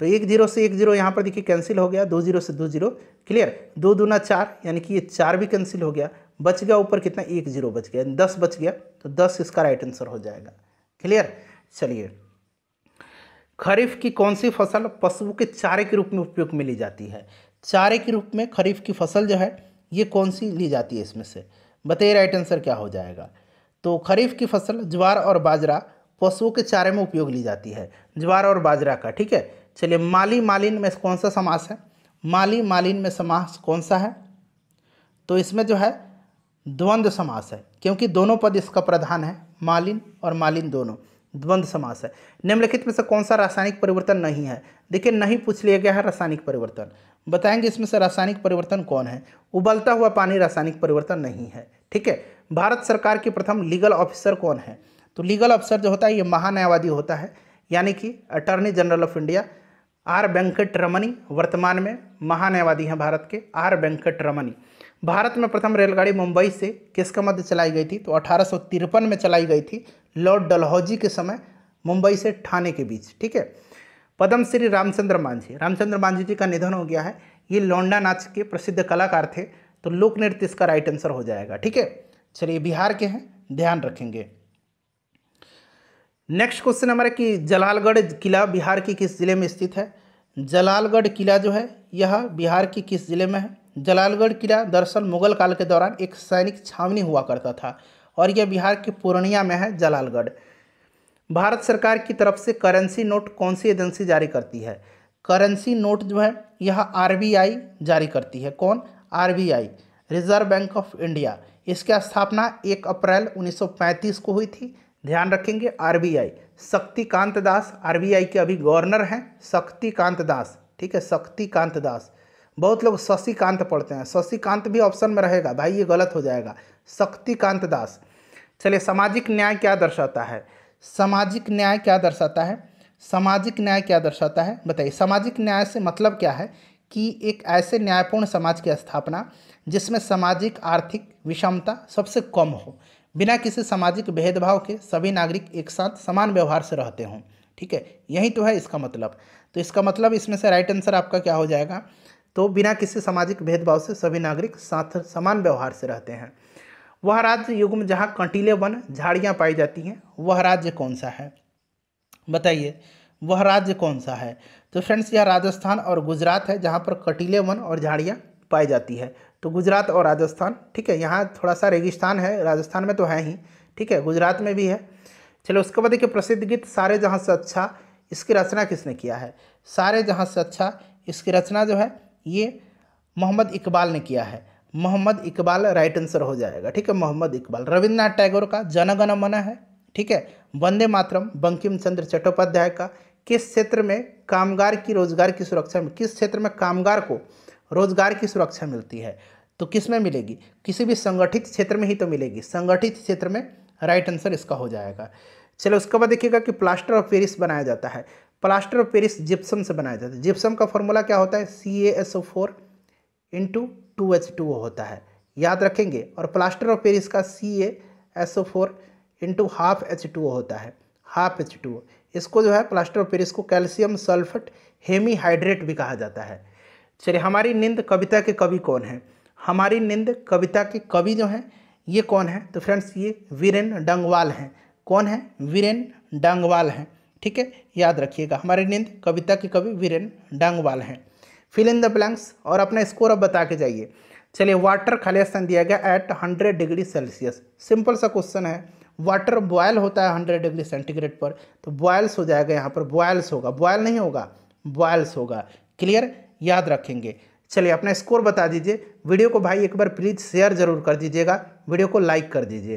तो एक जीरो से एक जीरो यहाँ पर देखिए कैंसिल हो गया दो जीरो से दो जीरो क्लियर दो दूना चार यानी कि ये चार भी कैंसिल हो गया बच गया ऊपर कितना एक जीरो बच गया दस बच गया तो दस इसका राइट आंसर हो जाएगा क्लियर चलिए खरीफ की कौन सी फसल पशुओं के चारे के रूप में उपयोग में ली जाती है चारे के रूप में खरीफ की फसल जो है ये कौन सी ली जाती है इसमें से बताइए राइट आंसर क्या हो जाएगा तो खरीफ की फसल ज्वार और बाजरा पशुओं के चारे में उपयोग ली जाती है ज्वार और बाजरा का ठीक है चलिए माली मालिन में कौन सा समास है माली मालिन में समास कौन सा है तो इसमें जो है द्वंद्व समास है क्योंकि दोनों पद इसका प्रधान है मालिन और मालिन दोनों द्वंद्व समास है निम्नलिखित में से कौन सा रासायनिक परिवर्तन नहीं है देखिए नहीं पूछ लिया गया है रासायनिक परिवर्तन बताएंगे इसमें से रासायनिक परिवर्तन कौन है उबलता हुआ पानी रासायनिक परिवर्तन नहीं है ठीक है भारत सरकार के प्रथम लीगल ऑफिसर कौन है तो लीगल ऑफिसर जो होता है ये महान्यायवादी होता है यानी कि Attorney General of India R Venkat Ramani वर्तमान में महान्यायवादी हैं भारत के आर वेंकट रमनी भारत में प्रथम रेलगाड़ी मुंबई से किसके मध्य चलाई गई थी तो अठारह में चलाई गई थी लॉर्ड डलहौजी के समय मुंबई से ठाणे के बीच ठीक है पद्म श्री रामचंद्र मांझी रामचंद्र मांझी जी का निधन हो गया है ये लौंडा नाच के प्रसिद्ध कलाकार थे तो लोक नृत्य इसका राइट आंसर हो जाएगा ठीक है चलिए बिहार के हैं ध्यान रखेंगे नेक्स्ट क्वेश्चन हमारा कि जलालगढ़ किला बिहार के किस ज़िले में स्थित है जलालगढ़ किला जो है यह बिहार के किस ज़िले में है जलालगढ़ किला दरअसल मुगल काल के दौरान एक सैनिक छावनी हुआ करता था और यह बिहार के पूर्णिया में है जलालगढ़ भारत सरकार की तरफ से करेंसी नोट कौन सी एजेंसी जारी करती है करेंसी नोट जो है यह आरबीआई जारी करती है कौन RBI Reserve Bank of India इसकी स्थापना 1 अप्रैल 1935 को हुई थी ध्यान रखेंगे आरबीआई शक्तिकांत दास आरबीआई के अभी गवर्नर हैं शक्तिकांत दास ठीक है शक्तिकांत दास बहुत लोग शशिकांत पढ़ते हैं शशिकांत भी ऑप्शन में रहेगा भाई ये गलत हो जाएगा शक्तिकांत दास चलिए सामाजिक न्याय क्या दर्शाता है सामाजिक न्याय क्या दर्शाता है सामाजिक न्याय क्या दर्शाता है बताइए सामाजिक न्याय से मतलब क्या है कि एक ऐसे न्यायपूर्ण समाज की स्थापना जिसमें सामाजिक आर्थिक विषमता सबसे कम हो बिना किसी सामाजिक भेदभाव के सभी नागरिक एक साथ समान व्यवहार से रहते हों ठीक है यही तो है इसका मतलब तो इसका मतलब इसमें से राइट आंसर आपका क्या हो जाएगा तो बिना किसी सामाजिक भेदभाव से सभी नागरिक साथ समान व्यवहार से रहते हैं वह राज्य युग में जहाँ कंटीले वन झाड़ियाँ पाई जाती हैं वह राज्य कौन सा है बताइए वह राज्य कौन सा है तो फ्रेंड्स यह राजस्थान और गुजरात है जहाँ पर कटीले वन और झाड़ियाँ पाई जाती है तो गुजरात और राजस्थान ठीक है यहाँ थोड़ा सा रेगिस्तान है राजस्थान में तो है ही ठीक है गुजरात में भी है चलो उसके बाद देखिए प्रसिद्ध गीत सारे जहाँ से अच्छा इसकी रचना किसने किया है सारे जहाँ से अच्छा इसकी रचना जो है ये मोहम्मद इकबाल ने किया है मोहम्मद इकबाल राइट आंसर हो जाएगा ठीक है मोहम्मद इकबाल रविन्द्रनाथ टैगोर का जनगण मन है ठीक है वंदे मातरम बंकिम चंद्र चट्टोपाध्याय का किस क्षेत्र में कामगार की रोजगार की सुरक्षा में किस क्षेत्र में कामगार को रोजगार की सुरक्षा मिलती है तो किस में मिलेगी किसी भी संगठित क्षेत्र में ही तो मिलेगी संगठित क्षेत्र में राइट आंसर इसका हो जाएगा चलो उसके बाद देखिएगा कि प्लास्टर ऑफ पेरिस बनाया जाता है प्लास्टर ऑफ पेरिस जिप्सम से बनाया जाता है जिप्सम का फॉर्मूला क्या होता है C A S O four into two H two होता है याद रखेंगे और प्लास्टर ऑफ पेरिस का C A S O four into half H two होता है हाफ एच टू इसको जो है प्लास्टर ऑफ पेरिस को कैल्शियम सल्फेट हेमीहाइड्रेट भी कहा जाता है चलिए हमारी निंद कविता के कवि कौन है हमारी निंद कविता के कवि जो हैं ये कौन है तो फ्रेंड्स ये वीरेन डंगवाल हैं कौन है वीरेन डंगवाल हैं ठीक है याद रखिएगा हमारी निंद कविता के कवि वीरेन डंगवाल हैं फिल इन द ब्लैंक्स और अपना स्कोर अब बता के जाइए चलिए वाटर खाली स्थान दिया गया eight hundred degree Celsius simple सा क्वेश्चन है वाटर बॉयल होता है हंड्रेड डिग्री सेंटीग्रेड पर तो बॉयल्स हो जाएगा यहाँ पर बॉयल्स होगा बॉयल नहीं होगा बॉयल्स होगा क्लियर याद रखेंगे चलिए अपना स्कोर बता दीजिए वीडियो को भाई एक बार प्लीज़ शेयर जरूर कर दीजिएगा वीडियो को लाइक कर दीजिए